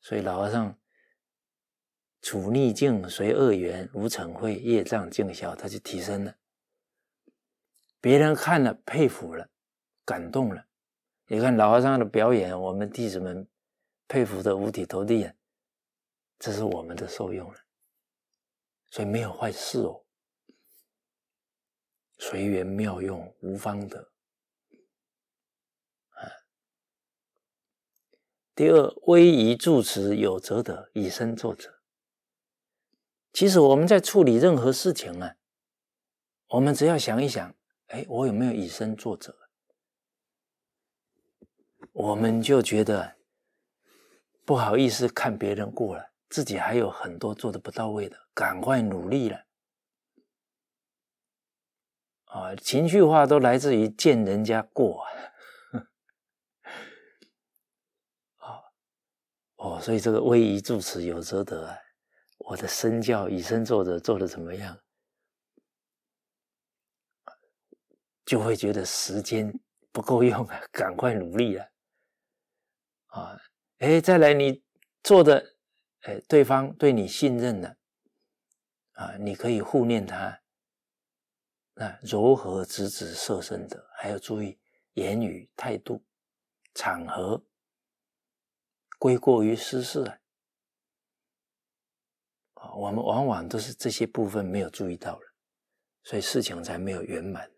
所以老和尚处逆境，随恶缘无尘会业障尽消，他就提升了。别人看了佩服了，感动了。你看老和尚的表演，我们弟子们佩服的五体投地啊，这是我们的受用了。所以没有坏事哦。随缘妙用无方得啊。第二，威仪住持有则得以身作则。其实我们在处理任何事情啊，我们只要想一想，哎，我有没有以身作则？我们就觉得不好意思看别人过来，自己还有很多做的不到位的，赶快努力了。啊，情绪化都来自于见人家过啊！好 哦，所以这个威仪助持有则得啊。我的身教以身作则做的怎么样？就会觉得时间不够用了，赶快努力了啊！哎，再来你做的，哎，对方对你信任了啊，你可以护念他。那柔和直指色身者，还要注意言语态度、场合，归过于私事啊。我们往往都是这些部分没有注意到了，所以事情才没有圆满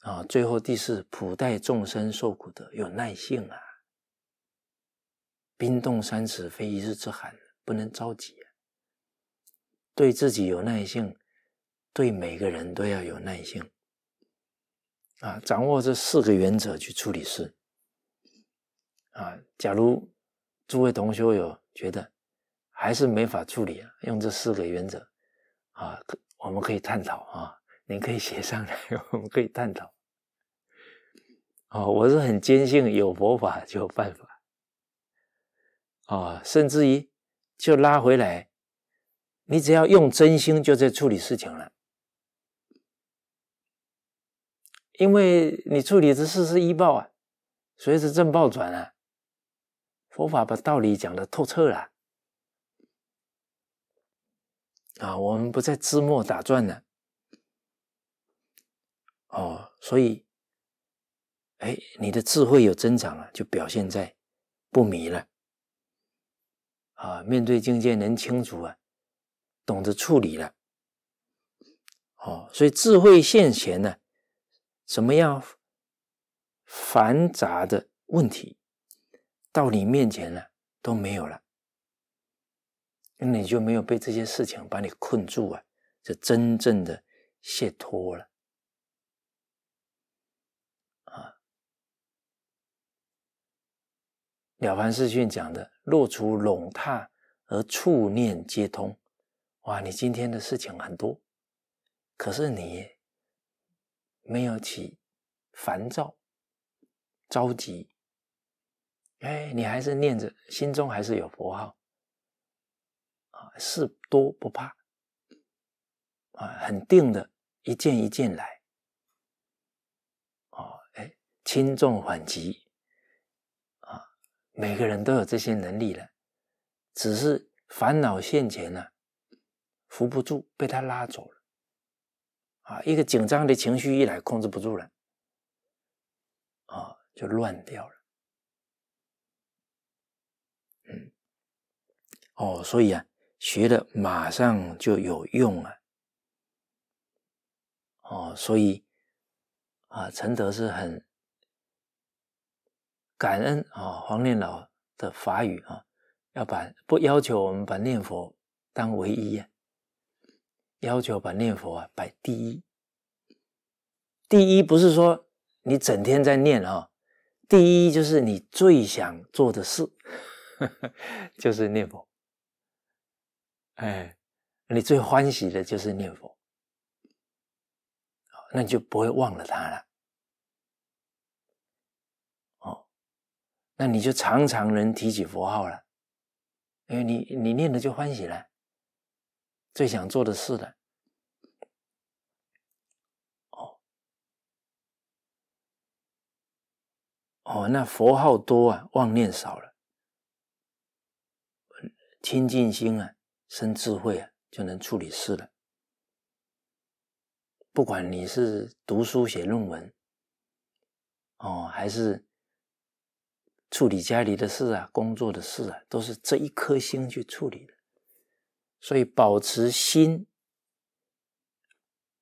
啊。最后第四，普待众生受苦的有耐性啊。冰冻三尺非一日之寒，不能着急啊。对自己有耐性。对每个人都要有耐心啊！掌握这四个原则去处理事啊！假如诸位同学有觉得还是没法处理，用这四个原则啊，我们可以探讨啊！你可以写上来，我们可以探讨。哦，我是很坚信有佛法就有办法啊！甚至于就拉回来，你只要用真心，就在处理事情了。因为你处理的是事实依报啊，随着正报转啊，佛法把道理讲的透彻了啊，我们不在字墨打转了哦，所以，哎，你的智慧有增长了，就表现在不迷了啊，面对境界能清楚啊，懂得处理了哦，所以智慧现前呢。什么样繁杂的问题到你面前了都没有了，那你就没有被这些事情把你困住啊，就真正的解脱了。啊，《了凡四训》讲的“若除笼榻而触念皆通”，哇，你今天的事情很多，可是你。没有起烦躁、着急，哎，你还是念着，心中还是有佛号，啊，事多不怕，啊，很定的，一件一件来，啊，哎，轻重缓急，啊，每个人都有这些能力了，只是烦恼现前呢，扶不住，被他拉走了。啊，一个紧张的情绪一来，控制不住了，啊，就乱掉了。嗯，哦，所以啊，学的马上就有用了。哦，所以啊，陈德是很感恩啊，黄念老的法语啊，要把不要求我们把念佛当唯一呀。要求把念佛啊摆第一，第一不是说你整天在念啊，第一就是你最想做的事 就是念佛，哎，你最欢喜的就是念佛，那你就不会忘了他了，哦，那你就常常能提起佛号了，因为你你念了就欢喜了。最想做的事的，哦，哦，那佛号多啊，妄念少了，清净心啊，生智慧啊，就能处理事了。不管你是读书写论文，哦，还是处理家里的事啊，工作的事啊，都是这一颗心去处理的。所以，保持心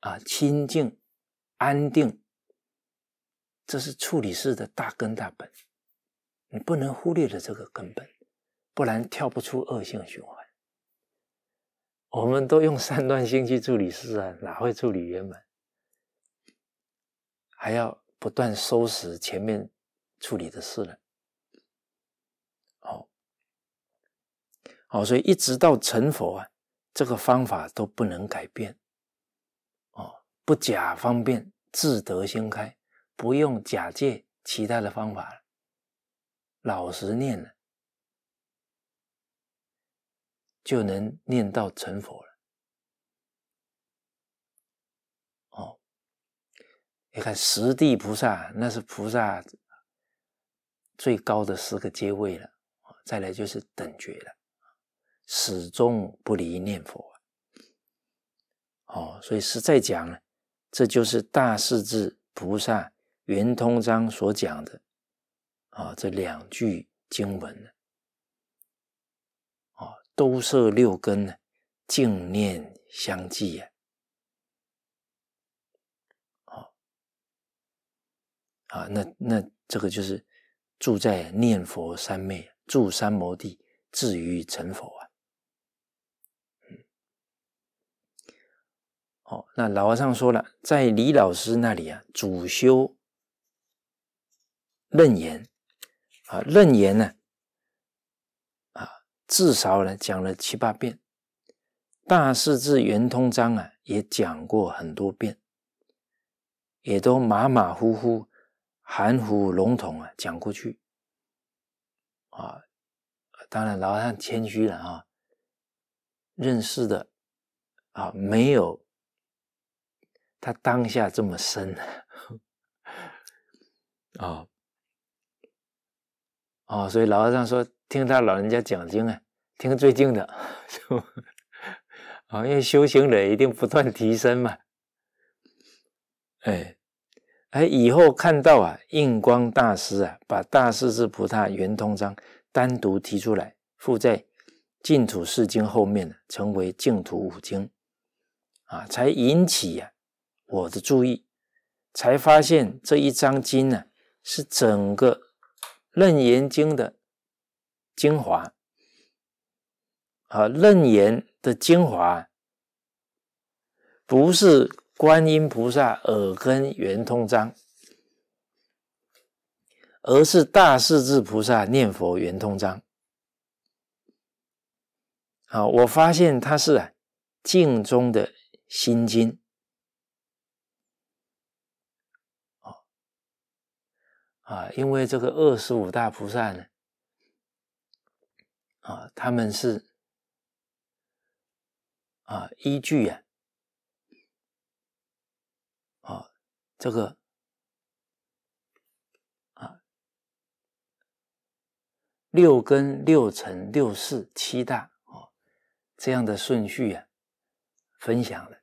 啊清净、安定，这是处理事的大根大本，你不能忽略了这个根本，不然跳不出恶性循环。我们都用三段性去处理事啊，哪会处理圆满？还要不断收拾前面处理的事呢。好，所以一直到成佛啊，这个方法都不能改变。哦，不假方便自得心开，不用假借其他的方法老实念了，就能念到成佛了。哦，你看十地菩萨，那是菩萨最高的十个阶位了，再来就是等觉了。始终不离念佛啊！哦，所以实在讲呢，这就是《大势至菩萨圆通章》所讲的啊这两句经文呢，啊，都摄六根呢，净念相继啊！啊，那那这个就是住在念佛三昧，住三摩地，至于成佛啊！哦，那老和尚说了，在李老师那里啊，主修《楞严》啊，《楞严》呢啊，至少呢讲了七八遍，《大势至圆通章》啊也讲过很多遍，也都马马虎虎、含糊笼统啊讲过去啊。当然，老和尚谦虚了啊，认识的啊没有。他当下这么深啊啊！所以老和尚说：“听他老人家讲经啊，听最近的，啊，因为修行人一定不断提升嘛，哎哎，以后看到啊，印光大师啊，把《大势至菩萨圆通章》单独提出来，附在净土四经后面，成为净土五经啊，才引起啊。”我的注意，才发现这一章经呢，是整个《楞严经》的精华，啊，《楞严》的精华不是观音菩萨耳根圆通章，而是大势至菩萨念佛圆通章。啊，我发现它是镜中的心经。啊，因为这个二十五大菩萨呢，啊，他们是啊，依据呀，啊，这个啊，六根、六尘、六识七大啊，这样的顺序呀，分享了。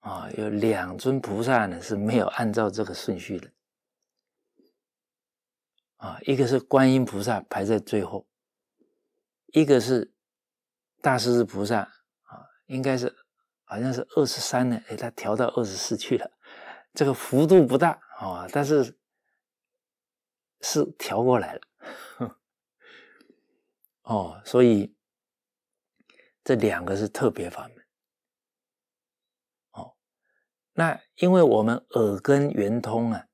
啊，有两尊菩萨呢是没有按照这个顺序的。啊，一个是观音菩萨排在最后，一个是大势至菩萨啊，应该是好像是二十三呢，哎，他调到二十四去了，这个幅度不大啊，但是是调过来了。哦，所以这两个是特别法门。哦，那因为我们耳根圆通啊。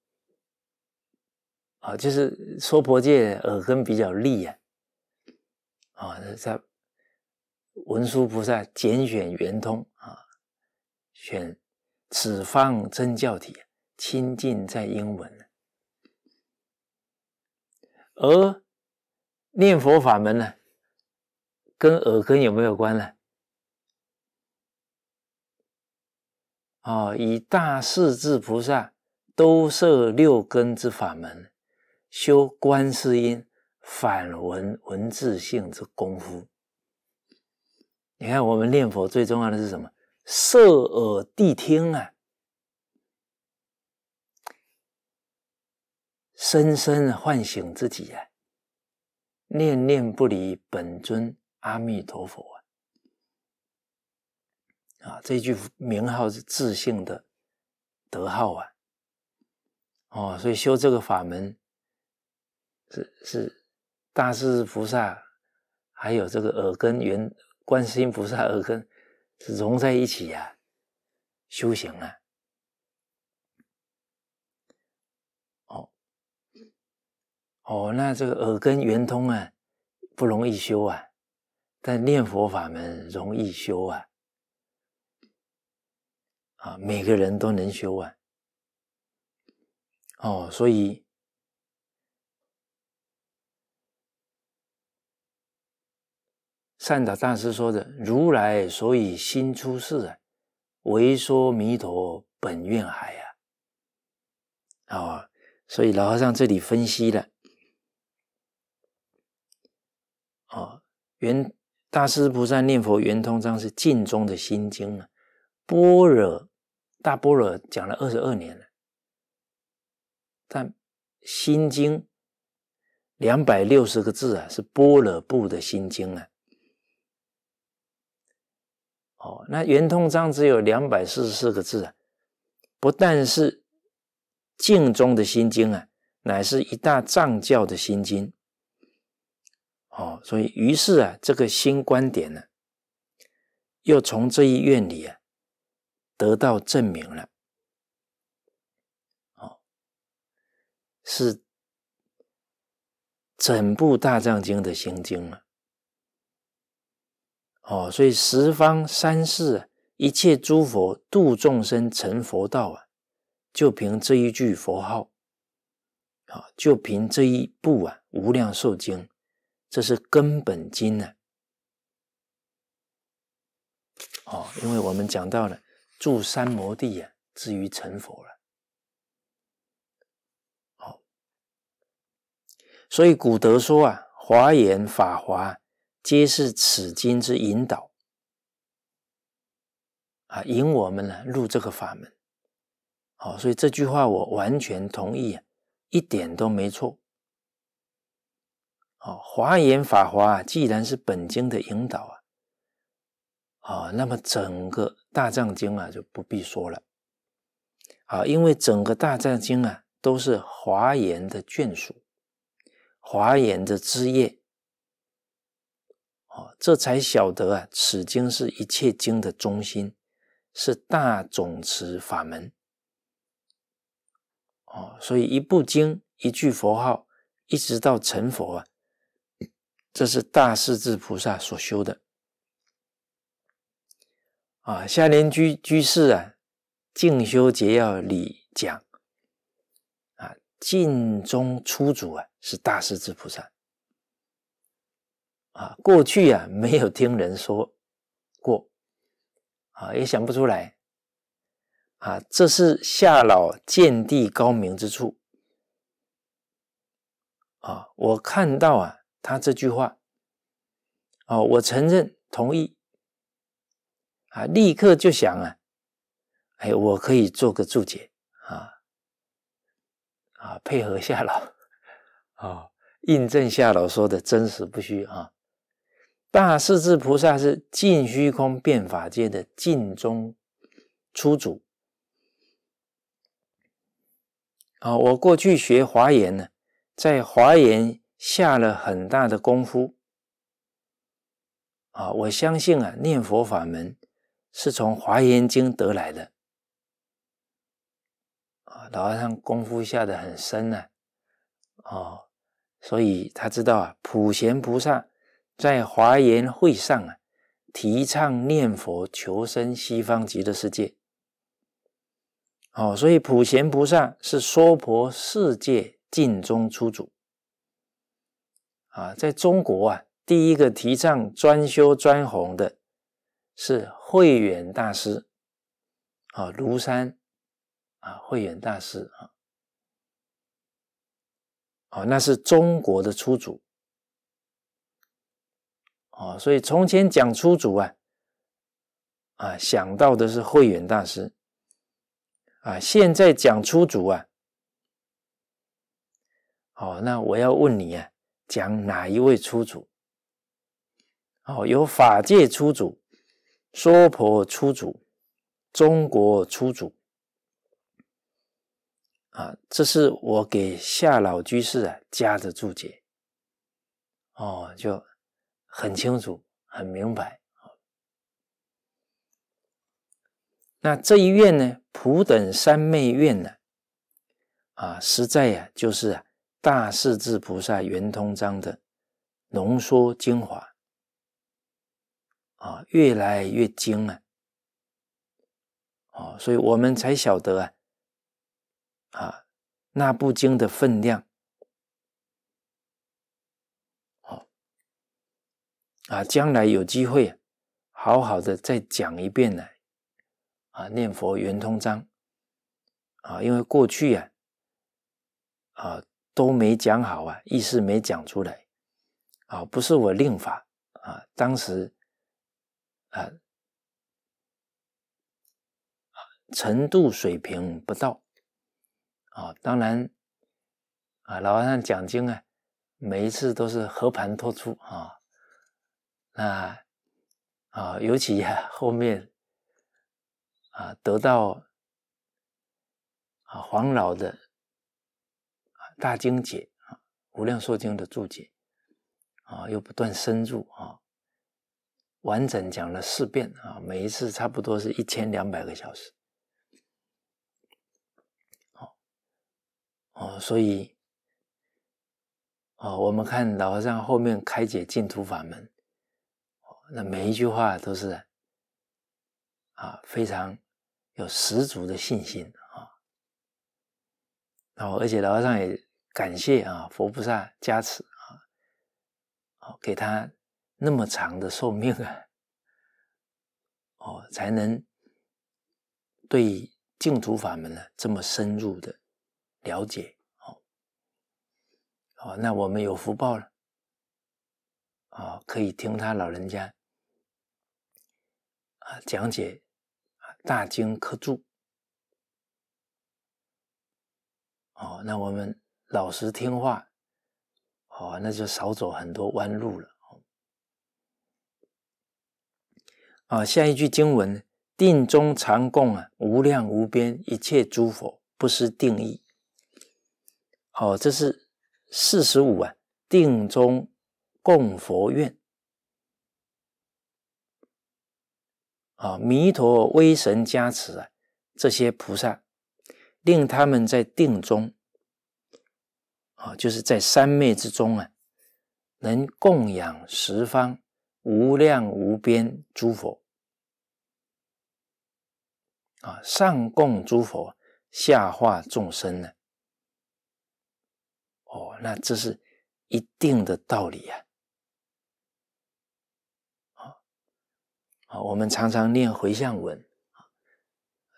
啊，就是说，婆界耳根比较利啊，啊，在文殊菩萨拣选圆通啊，选此方真教体，清净在英文。而念佛法门呢，跟耳根有没有关呢？啊，以大势至菩萨都摄六根之法门。修观世音反闻文字性之功夫，你看我们念佛最重要的是什么？设耳谛听啊，深深唤醒自己啊，念念不离本尊阿弥陀佛啊！啊，这句名号是自性的德号啊！哦，所以修这个法门。是是，大势菩萨，还有这个耳根圆，观世音菩萨耳根是融在一起呀，修行啊，哦哦，那这个耳根圆通啊，不容易修啊，但念佛法门容易修啊，啊，每个人都能修啊！哦，所以。善导大师说的：“如来所以心出世啊，为说弥陀本愿海啊，啊，所以老和尚这里分析了，哦，原大师菩萨念佛圆通章是净宗的心经啊，般若大般若讲了二十二年了，但心经两百六十个字啊，是般若部的心经啊。”哦，那圆通章只有两百四十四个字啊，不但是净中的心经啊，乃是一大藏教的心经。哦，所以于是啊，这个新观点呢，又从这一愿里啊，得到证明了。哦，是整部大藏经的心经了。哦，所以十方三世一切诸佛度众生成佛道啊，就凭这一句佛号，啊，就凭这一部啊《无量寿经》，这是根本经呢。哦，因为我们讲到了住三摩地啊，至于成佛了。好，所以古德说啊，《华严法华》。皆是此经之引导啊，引我们呢入这个法门。好，所以这句话我完全同意啊，一点都没错。好，《华严法华》啊，既然是本经的引导啊，啊，那么整个《大藏经》啊就不必说了。啊，因为整个《大藏经》啊都是《华严》的眷属，《华严》的枝叶。这才晓得啊，此经是一切经的中心，是大总持法门。哦，所以一部经一句佛号，一直到成佛啊，这是大势至菩萨所修的啊。下联居居士啊，《静修节要》理讲啊，静中出主啊，是大势至菩萨。啊，过去啊没有听人说过，啊也想不出来，啊这是夏老见地高明之处，啊我看到啊他这句话，哦我承认同意，啊立刻就想啊，哎我可以做个注解啊，啊配合夏老，啊印证夏老说的真实不虚啊。大势至菩萨是尽虚空遍法界的尽中出主啊！我过去学华严呢，在华严下了很大的功夫啊！我相信啊，念佛法门是从华严经得来的啊。老和尚功夫下的很深呢，哦，所以他知道啊，普贤菩萨。在华严会上啊，提倡念佛求生西方极乐世界。哦，所以普贤菩萨是娑婆世界尽中出主啊。在中国啊，第一个提倡专修专弘的是慧远大师啊，庐山啊，慧远大师啊，好，那是中国的出主。哦，所以从前讲出主啊，啊想到的是慧远大师啊，现在讲出主啊，哦，那我要问你啊，讲哪一位出主？哦，有法界出主、娑婆出主、中国出主啊，这是我给夏老居士啊加的注解。哦，就。很清楚，很明白。那这一愿呢？普等三昧愿呢？啊，实在呀，就是大势至菩萨圆通章的浓缩精华啊，越来越精了。哦，所以我们才晓得啊，啊，那不精的分量。啊，将来有机会，好好的再讲一遍呢。啊，念佛圆通章啊，因为过去啊，啊都没讲好啊，意思没讲出来啊，不是我令法啊，当时啊，啊程度水平不到啊，当然啊，老和尚讲经啊，每一次都是和盘托出啊。那啊，尤其后面啊，得到啊黄老的啊大经解啊《无量寿经》的注解啊，又不断深入啊，完整讲了四遍啊，每一次差不多是一千两百个小时。好哦，所以哦，我们看老和尚后面开解净土法门。那每一句话都是啊，非常有十足的信心啊。然后，而且老和尚也感谢啊，佛菩萨加持啊，哦，给他那么长的寿命啊，哦，才能对净土法门呢这么深入的了解。哦，哦，那我们有福报了啊，可以听他老人家。啊，讲解啊，《大经科注》哦，那我们老实听话，哦，那就少走很多弯路了。啊，下一句经文：定中常供啊，无量无边一切诸佛不失定义。哦，这是四十五啊，定中供佛愿。啊，弥陀威神加持啊，这些菩萨令他们在定中啊，就是在三昧之中啊，能供养十方无量无边诸佛啊，上供诸佛，下化众生呢。哦，那这是一定的道理呀。啊，我们常常念回向文啊，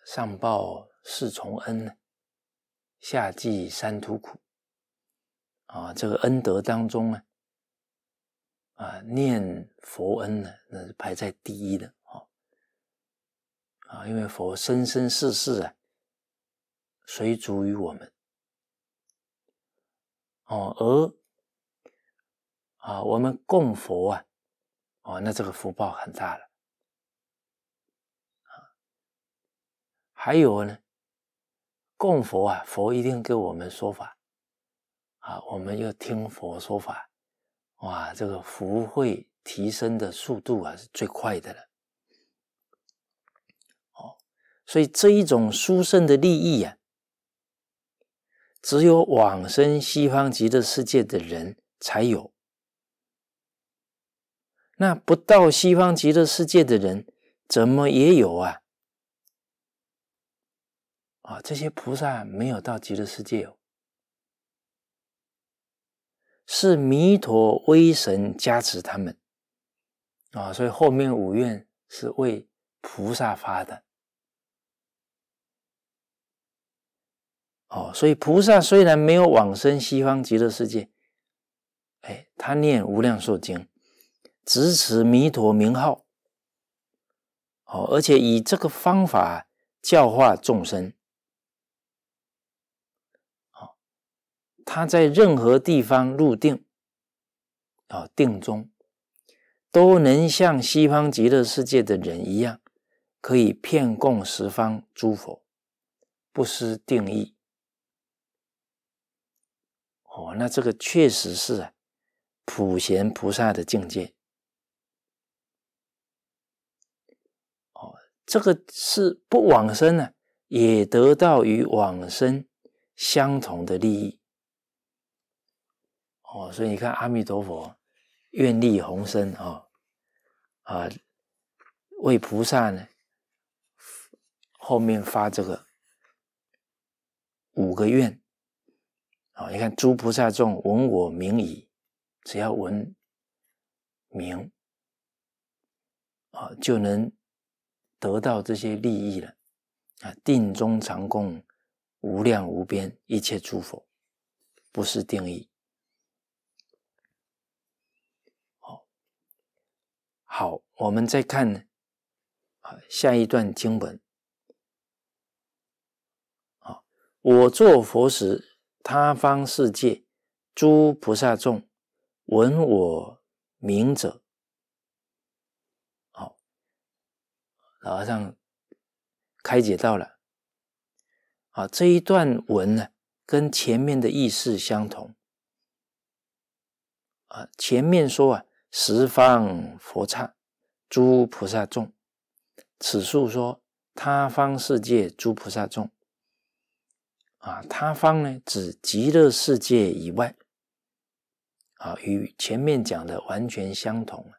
上报四重恩，下济三途苦。啊，这个恩德当中呢，啊，念佛恩呢，那是排在第一的。好，啊，因为佛生生世世啊，随足于我们。哦，而啊，我们供佛啊，哦，那这个福报很大了。还有呢，供佛啊，佛一定给我们说法啊，我们要听佛说法，哇，这个福慧提升的速度啊是最快的了。哦，所以这一种殊胜的利益呀，只有往生西方极乐世界的人才有。那不到西方极乐世界的人，怎么也有啊？啊，这些菩萨没有到极乐世界，哦，是弥陀威神加持他们啊，所以后面五愿是为菩萨发的。哦，所以菩萨虽然没有往生西方极乐世界，哎，他念无量寿经，支持弥陀名号，哦，而且以这个方法教化众生。他在任何地方入定，啊，定中都能像西方极乐世界的人一样，可以遍供十方诸佛，不失定义。哦，那这个确实是啊，普贤菩萨的境界。哦，这个是不往生呢，也得到与往生相同的利益。哦，所以你看，阿弥陀佛愿力宏深啊，啊，为菩萨呢，后面发这个五个愿啊。你看，诸菩萨众闻我名已，只要闻名啊，就能得到这些利益了啊。定中常供无量无边一切诸佛，不是定义。好，我们再看啊下一段经文。啊，我做佛时，他方世界诸菩萨众闻我名者，好，然后上开解到了。啊，这一段文呢，跟前面的意思相同。啊，前面说啊。十方佛刹，诸菩萨众，此数说他方世界诸菩萨众。啊，他方呢，指极乐世界以外。啊，与前面讲的完全相同。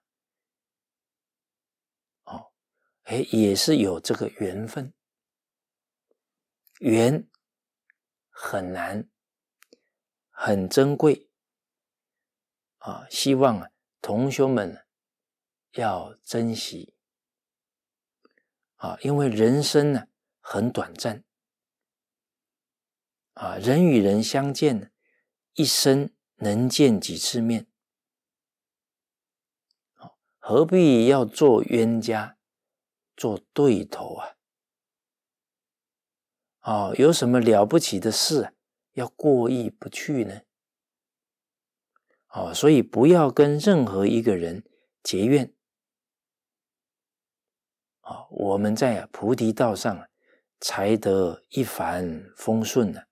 哦，哎，也是有这个缘分，缘很难，很珍贵。啊，希望啊。同学们要珍惜啊，因为人生呢很短暂啊，人与人相见，一生能见几次面？何必要做冤家、做对头啊？哦，有什么了不起的事要过意不去呢？哦，所以不要跟任何一个人结怨。啊，我们在菩提道上才得一帆风顺呢，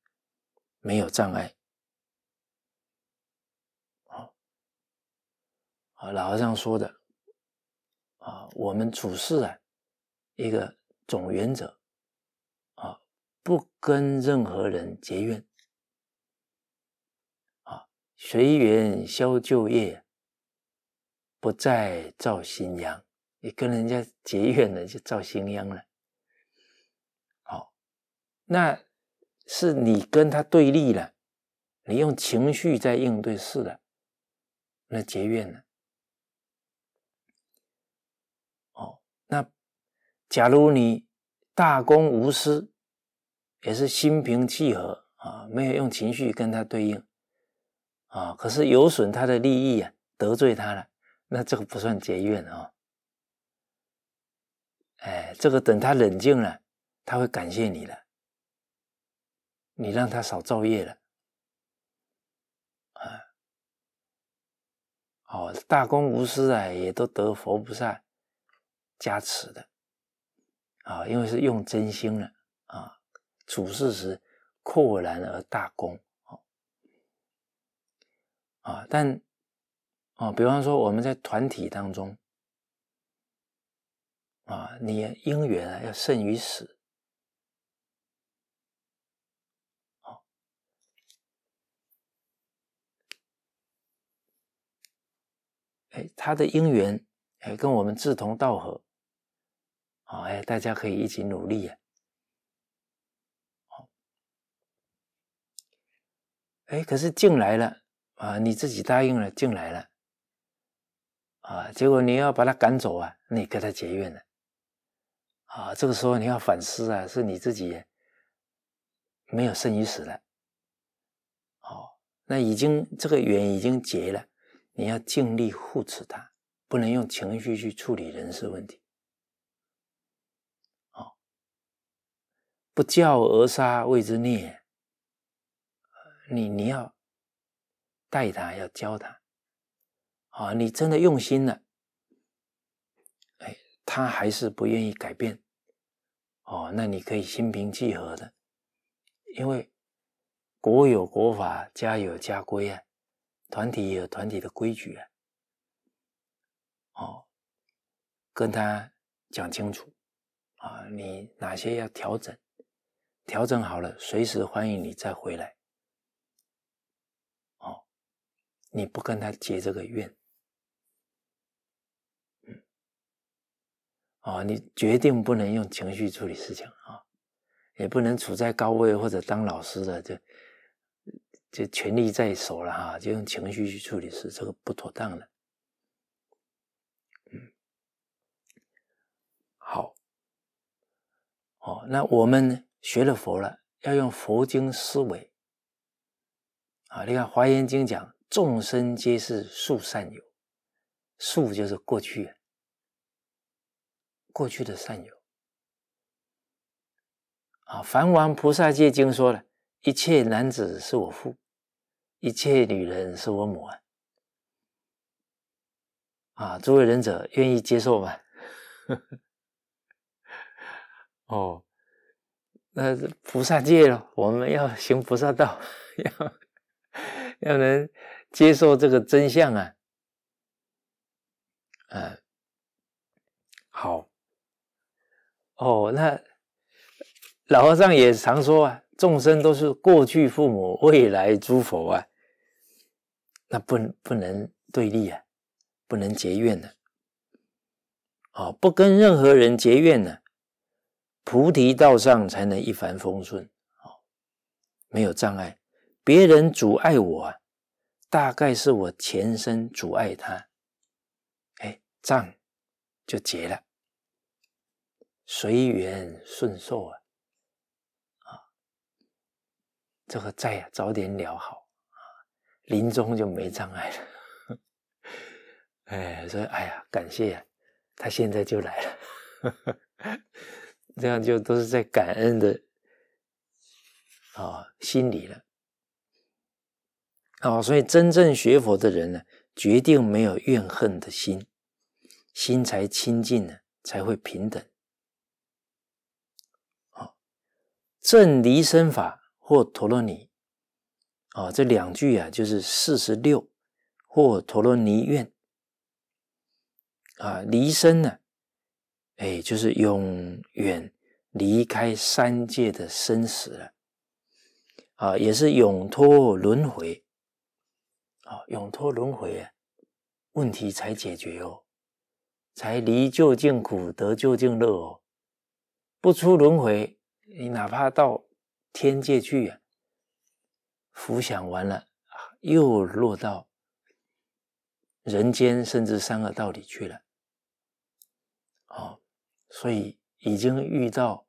没有障碍。好，啊，老和尚说的啊，我们处事啊，一个总原则啊，不跟任何人结怨。随缘消旧业，不再造新殃。你跟人家结怨了，就造新殃了。好，那是你跟他对立了，你用情绪在应对事了，那结怨了。哦，那假如你大公无私，也是心平气和啊，没有用情绪跟他对应。啊，可是有损他的利益啊，得罪他了，那这个不算结怨啊。哎，这个等他冷静了，他会感谢你的，你让他少造业了。啊，哦，大公无私啊，也都得佛菩萨加持的。啊，因为是用真心了啊，处事时阔然而大公。啊，但，啊，比方说我们在团体当中，啊，你姻缘啊要胜于死，哎，他的姻缘哎跟我们志同道合，好，哎，大家可以一起努力，哎，可是进来了。啊，你自己答应了进来了，啊，结果你要把他赶走啊，你跟他结怨了，啊，这个时候你要反思啊，是你自己没有生与死了，哦，那已经这个缘已经结了，你要尽力护持他，不能用情绪去处理人事问题，哦。不教而杀谓之孽。你你要。带他要教他，啊，你真的用心了，哎，他还是不愿意改变，哦，那你可以心平气和的，因为国有国法，家有家规啊，团体有团体的规矩啊，哦，跟他讲清楚，啊，你哪些要调整，调整好了，随时欢迎你再回来。你不跟他结这个怨，嗯，哦，你决定不能用情绪处理事情啊，也不能处在高位或者当老师的，就就权力在手了哈，就用情绪去处理事，这个不妥当的。嗯，好，哦，那我们学了佛了，要用佛经思维，啊，你看《华严经》讲。众生皆是树善友，树就是过去，过去的善友啊。《梵王菩萨戒经》说了一切男子是我父，一切女人是我母啊！啊，诸位忍者愿意接受吗？哦，那菩萨戒了，我们要行菩萨道，要要能。接受这个真相啊，呃，好，哦，那老和尚也常说啊，众生都是过去父母，未来诸佛啊，那不能不能对立啊，不能结怨的，哦，不跟任何人结怨呢，菩提道上才能一帆风顺，哦，没有障碍，别人阻碍我啊。大概是我前身阻碍他，哎，账就结了，随缘顺受啊，啊，这个债啊早点了好啊，临终就没障碍了，哎，所以哎呀，感谢他现在就来了，这样就都是在感恩的啊心里了。啊，所以真正学佛的人呢，决定没有怨恨的心，心才清净呢，才会平等。啊，正离身法或陀罗尼，啊，这两句啊，就是四十六或陀罗尼愿。啊，离身呢，哎，就是永远离开三界的生死了。啊，也是永脱轮回。啊，永脱轮回，问题才解决哦，才离旧竟苦得旧竟乐哦。不出轮回，你哪怕到天界去啊，福享完了又落到人间，甚至三恶道里去了。哦，所以已经遇到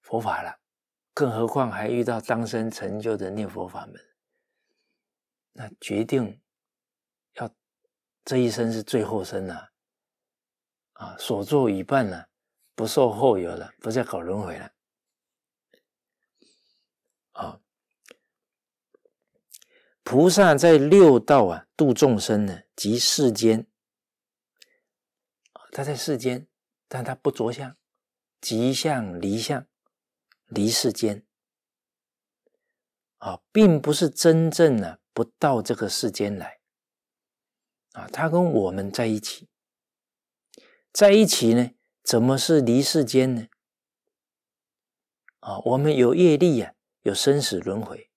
佛法了，更何况还遇到当生成就的念佛法门。那决定要这一生是最后生了啊！所做已办了，不受后有了，不再搞轮回了啊！菩萨在六道啊度众生呢，即世间，他在世间，但他不着相，即相离相，离世间啊，并不是真正的。不到这个世间来啊！他跟我们在一起，在一起呢，怎么是离世间呢？啊，我们有业力呀，有生死轮回，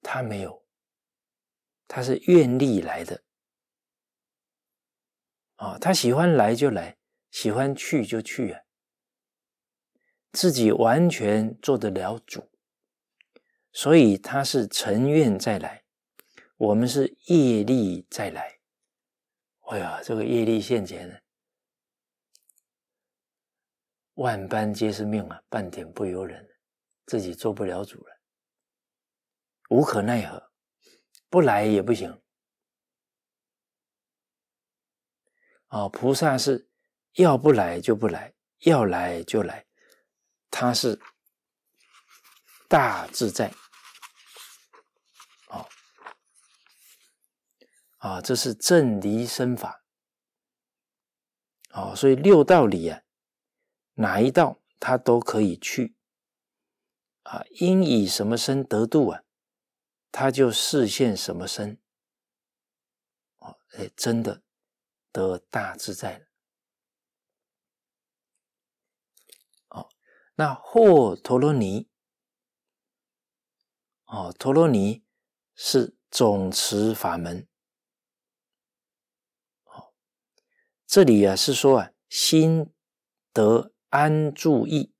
他没有，他是愿力来的啊！他喜欢来就来，喜欢去就去啊，自己完全做得了主，所以他是成愿再来。我们是业力再来，哎呀，这个业力现前，万般皆是命啊，半点不由人，自己做不了主了，无可奈何，不来也不行。啊，菩萨是要不来就不来，要来就来，他是大自在。啊，这是正离身法，哦，所以六道里啊，哪一道他都可以去，啊，因以什么身得度啊，他就视现什么身，哦，哎，真的得大自在了，哦，那或陀罗尼，哦，陀罗尼是总持法门。这里啊是说啊，心得安住意，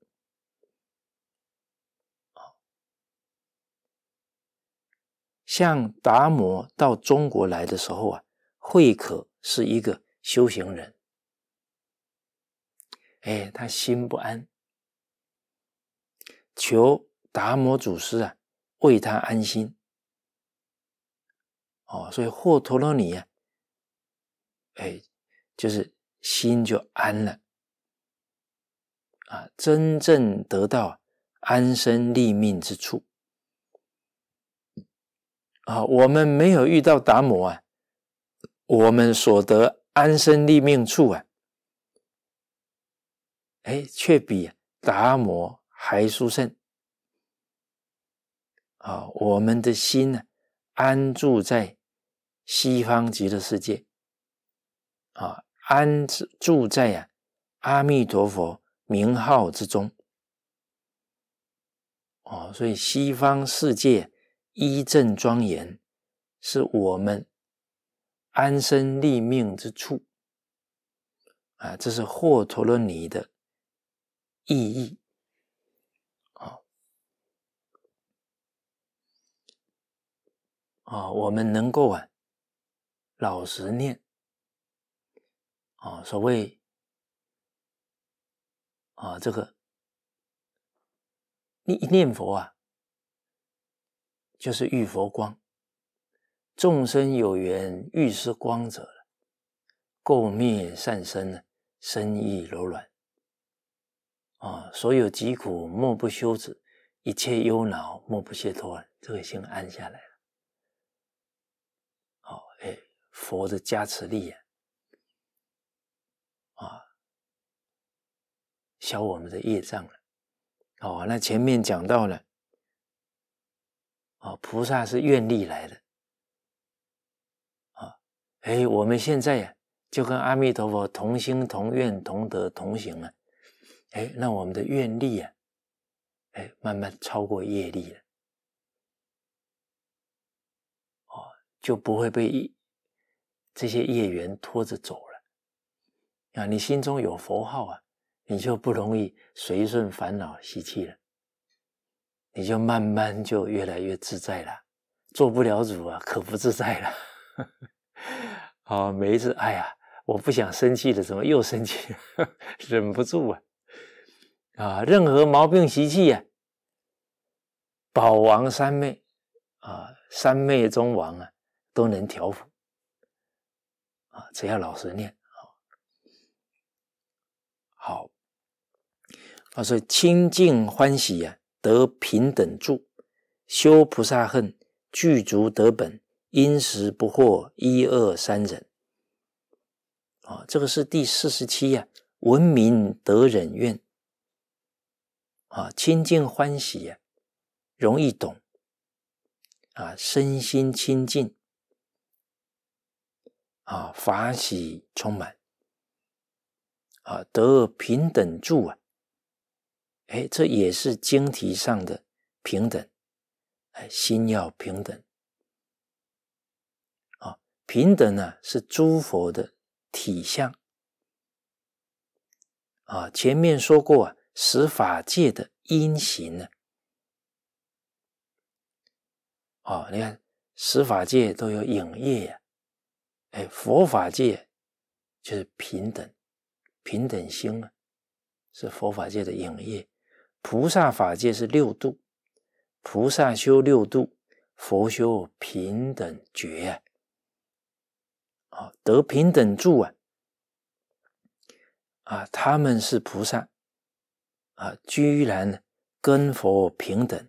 像达摩到中国来的时候啊，慧可是一个修行人，哎，他心不安，求达摩祖师啊为他安心，哦，所以获陀罗尼啊，哎。就是心就安了啊，真正得到安身立命之处啊。我们没有遇到达摩啊，我们所得安身立命处啊，哎，却比达摩还殊胜啊。我们的心呢，安住在西方极乐世界啊。安住在啊阿弥陀佛名号之中，哦，所以西方世界一正庄严，是我们安身立命之处啊，这是《华陀罗尼的意义。啊啊，我们能够啊老实念。啊，所谓啊，这个你一念佛啊，就是遇佛光，众生有缘遇是光者，垢灭善生呢，身意柔软啊，所有疾苦莫不休止，一切忧恼莫不歇脱这个心安下来了。好，哎，佛的加持力呀。消我们的业障了，哦，那前面讲到了，哦，菩萨是愿力来的，啊，哎，我们现在呀，就跟阿弥陀佛同心同愿同德同行了，哎，那我们的愿力啊，哎，慢慢超过业力了，哦，就不会被这些业缘拖着走了，啊，你心中有佛号啊。你就不容易随顺烦恼习气了，你就慢慢就越来越自在了。做不了主啊，可不自在了。啊，梅子，哎呀，我不想生气了，怎么又生气？忍不住啊！啊，任何毛病习气呀，宝王三昧啊，三昧中王啊，都能调伏。啊，只要老实念。啊，所以清净欢喜呀，得平等住，修菩萨恨具足得本因，时不惑一二三忍。啊，这个是第四十七呀，闻名得忍愿。啊，清净欢喜呀，容易懂。啊，身心清净。啊，法喜充满。啊，得平等住啊。哎，这也是经题上的平等，哎，心要平等啊！平等呢，是诸佛的体相啊。前面说过，啊，十法界的因行呢，哦，你看十法界都有影业呀，哎，佛法界就是平等，平等心啊，是佛法界的影业。菩萨法界是六度，菩萨修六度，佛修平等觉啊，得平等住啊，啊，他们是菩萨啊，居然跟佛平等，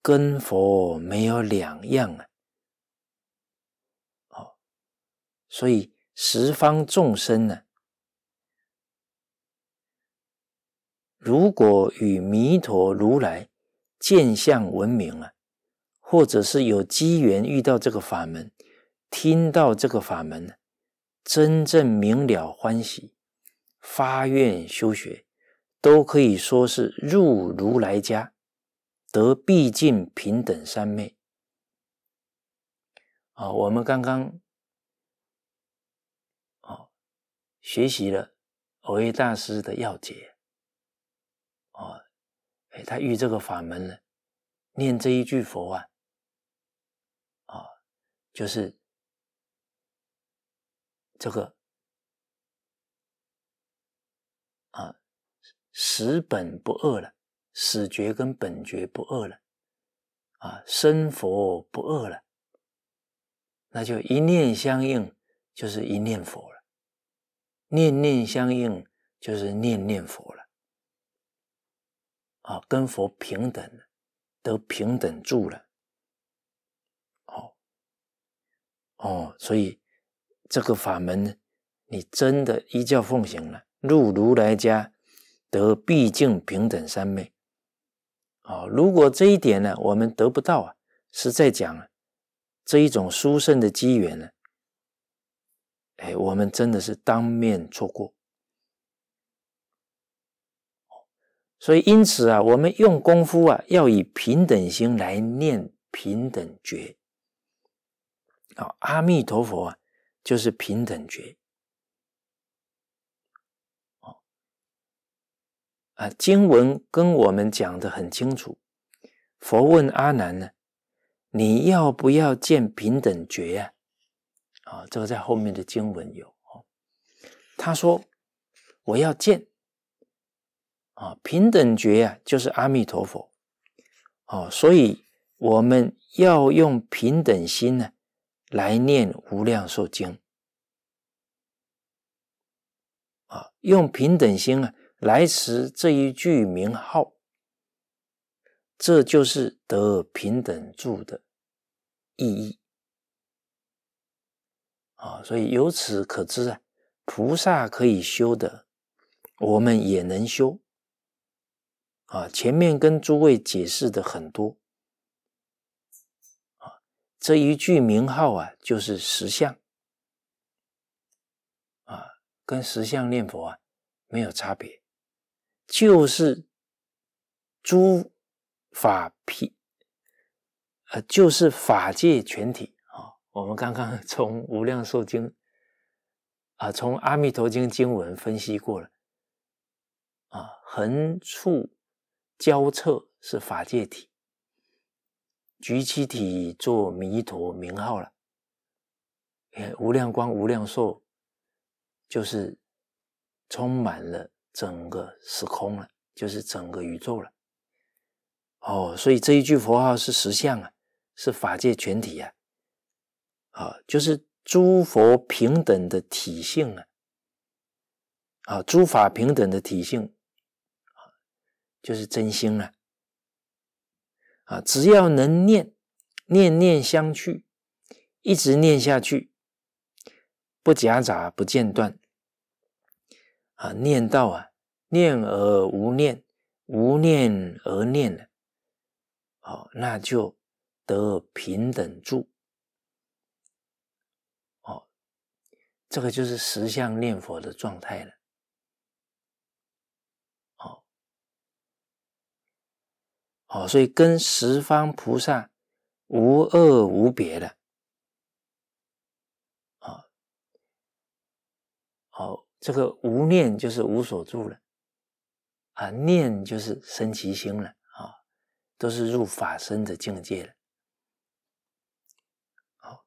跟佛没有两样啊，哦，所以十方众生呢。如果与弥陀如来见相闻名了，或者是有机缘遇到这个法门，听到这个法门，真正明了欢喜，发愿修学，都可以说是入如来家，得毕竟平等三昧。啊，我们刚刚啊学习了藕益大师的要解。哎，他遇这个法门了，念这一句佛啊，啊，就是这个啊，十本不饿了，始觉跟本觉不饿了，啊，生佛不饿了，那就一念相应，就是一念佛了；念念相应，就是念念佛了。啊，跟佛平等，得平等住了。哦哦，所以这个法门，你真的依教奉行了，入如来家，得毕竟平等三昧。哦，如果这一点呢，我们得不到啊，实在讲这一种殊胜的机缘呢。哎，我们真的是当面错过。所以，因此啊，我们用功夫啊，要以平等心来念平等觉，阿弥陀佛就是平等觉，啊，啊，经文跟我们讲的很清楚。佛问阿难呢，你要不要见平等觉呀？啊，这个在后面的经文有。他说，我要见。啊，平等觉呀，就是阿弥陀佛。哦，所以我们要用平等心呢，来念无量寿经。啊，用平等心啊，来持这一句名号，这就是得平等住的意义。啊，所以由此可知啊，菩萨可以修的，我们也能修。啊，前面跟诸位解释的很多，啊，这一句名号啊，就是实相，啊，跟实相念佛啊没有差别，就是诸法毗，呃，就是法界全体啊。我们刚刚 从《无量寿经》啊，从《阿弥陀经》经文分析过了，啊，横处。交彻是法界体，举起体做弥陀名号了，无量光、无量寿，就是充满了整个时空了，就是整个宇宙了。哦，所以这一句佛号是实相啊，是法界全体啊，啊，就是诸佛平等的体性啊，啊，诸法平等的体性。就是真心了，啊，只要能念，念念相续，一直念下去，不夹杂，不间断，啊，念到啊，念而无念，无念而念了，好，那就得平等住，哦，这个就是实相念佛的状态了。哦，所以跟十方菩萨无二无别的，哦，好，这个无念就是无所住了，啊，念就是生其心了，啊，都是入法身的境界了，好，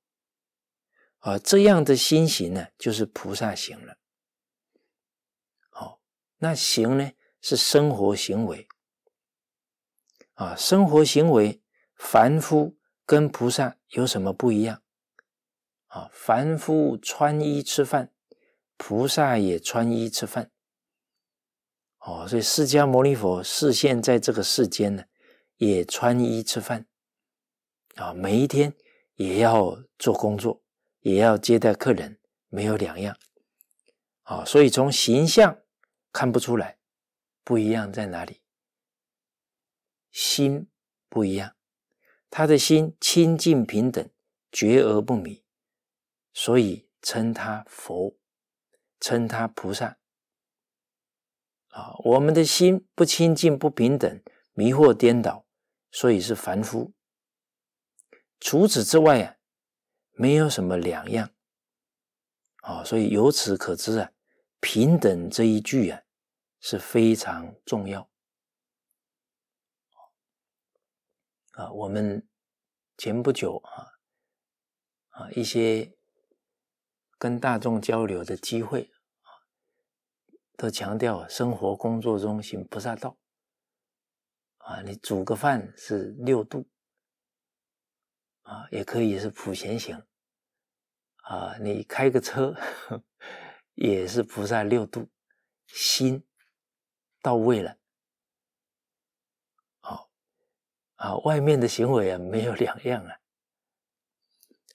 啊，这样的心行呢，就是菩萨行了，好，那行呢，是生活行为。啊，生活行为，凡夫跟菩萨有什么不一样？啊，凡夫穿衣吃饭，菩萨也穿衣吃饭。哦，所以释迦牟尼佛是现在这个世间呢，也穿衣吃饭，啊，每一天也要做工作，也要接待客人，没有两样。啊，所以从形象看不出来，不一样在哪里？心不一样，他的心清净平等，觉而不迷，所以称他佛，称他菩萨。啊，我们的心不清净不平等，迷惑颠倒，所以是凡夫。除此之外啊，没有什么两样。啊，所以由此可知啊，平等这一句啊，是非常重要。啊，我们前不久啊啊一些跟大众交流的机会啊，都强调生活工作中行菩萨道。啊，你煮个饭是六度，啊，也可以是普贤行。啊，你开个车 也是菩萨六度，心到位了。啊，外面的行为啊没有两样啊，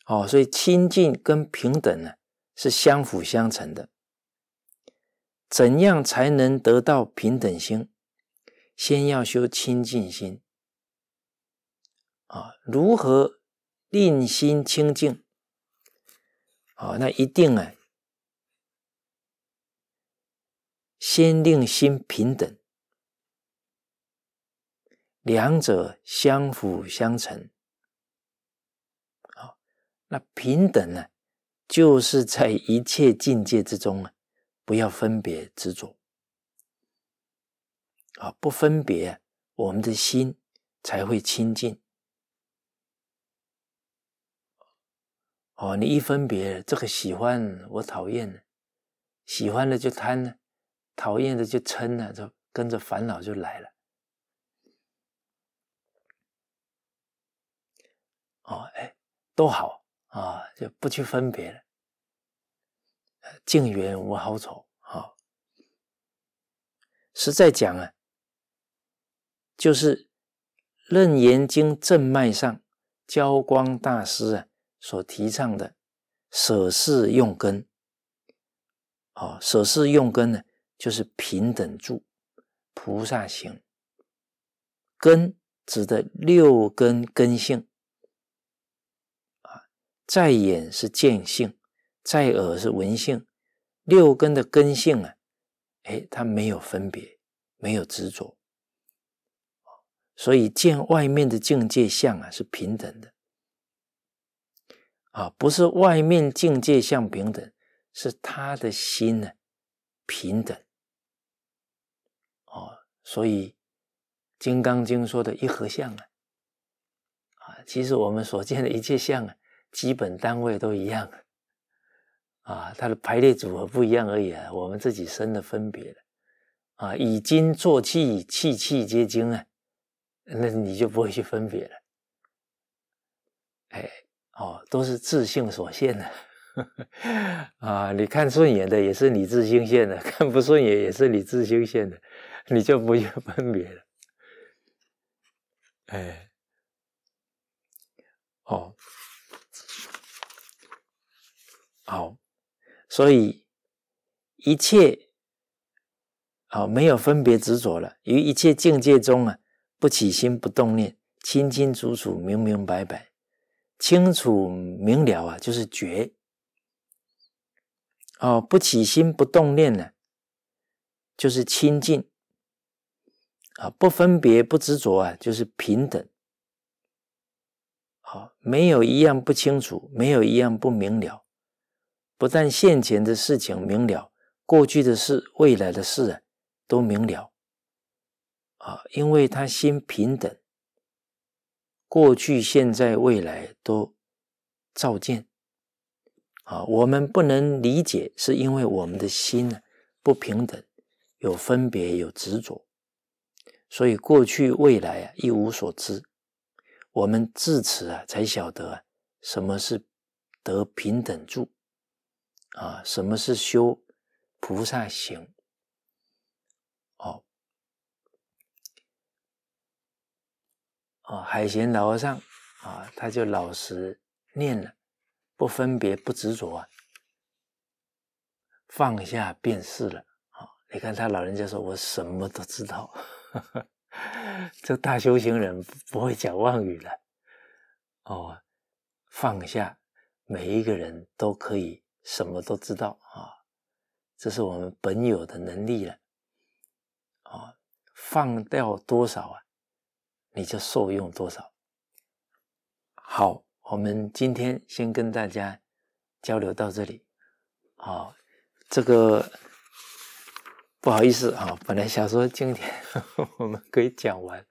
哦，所以清净跟平等呢是相辅相成的。怎样才能得到平等心？先要修清净心啊，如何令心清净？啊，那一定啊，先令心平等。两者相辅相成，好，那平等呢？就是在一切境界之中啊，不要分别执着，啊，不分别，我们的心才会清净。哦，你一分别，这个喜欢我讨厌的，喜欢的就贪了，讨厌的就嗔了，就跟着烦恼就来了。哦，哎，都好啊，就不去分别了。净缘无好丑，啊，实在讲啊，就是《楞严经》正脉上，焦光大师啊所提倡的舍世用根啊，舍世用根呢，就是平等住菩萨行。根指的六根根性。在眼是见性，在耳是闻性，六根的根性啊，哎，它没有分别，没有执着，所以见外面的境界相啊是平等的，啊，不是外面境界相平等，是他的心呢平等，哦，所以《金刚经》说的一合相啊，啊，其实我们所见的一切相啊。基本单位都一样，啊，它的排列组合不一样而已。啊。我们自己生的分别，啊，以精作气，气气皆精啊，那你就不会去分别了。哎，哦，都是自性所现的，啊，你看顺眼的也是你自性现的，看不顺眼也是你自性现的，你就不用分别了。哎。好，所以一切好没有分别执着了，于一切境界中啊不起心不动念，清清楚楚、明明白白、清楚明了啊，就是觉哦，不起心不动念呢，就是清净啊，不分别不执着啊，就是平等。好，没有一样不清楚，没有一样不明了。不但现前的事情明了，过去的事、未来的事啊，都明了啊，因为他心平等，过去、现在、未来都照见啊。我们不能理解，是因为我们的心呢不平等，有分别，有执着，所以过去、未来啊一无所知。我们至此啊才晓得什么是得平等住。啊，什么是修菩萨行？哦，哦，海贤老和尚啊，他就老实念了，不分别，不执着啊，放下便是了。啊，你看他老人家说：“我什么都知道。”这大修行人不会讲妄语了。哦，放下，每一个人都可以。什么都知道啊，这是我们本有的能力了啊！放掉多少啊，你就受用多少。好，我们今天先跟大家交流到这里啊。这个不好意思啊，本来想说今天 我们可以讲完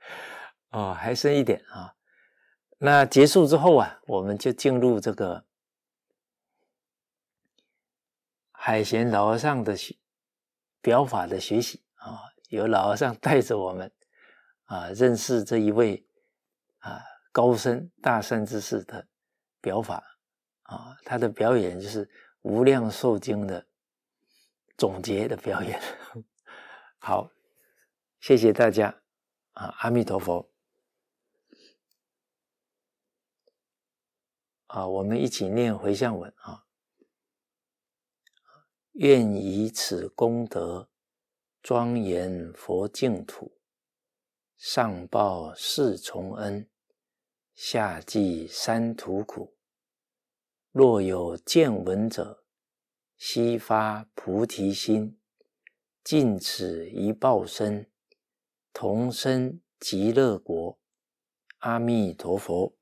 啊，还剩一点啊。那结束之后啊，我们就进入这个。海贤老和尚的学表法的学习啊，由老和尚带着我们啊，认识这一位啊高深大善之士的表法啊，他的表演就是《无量寿经》的总结的表演。好，谢谢大家啊！阿弥陀佛啊！我们一起念回向文啊！愿以此功德，庄严佛净土，上报四重恩，下济三途苦。若有见闻者，悉发菩提心，尽此一报身，同生极乐国。阿弥陀佛。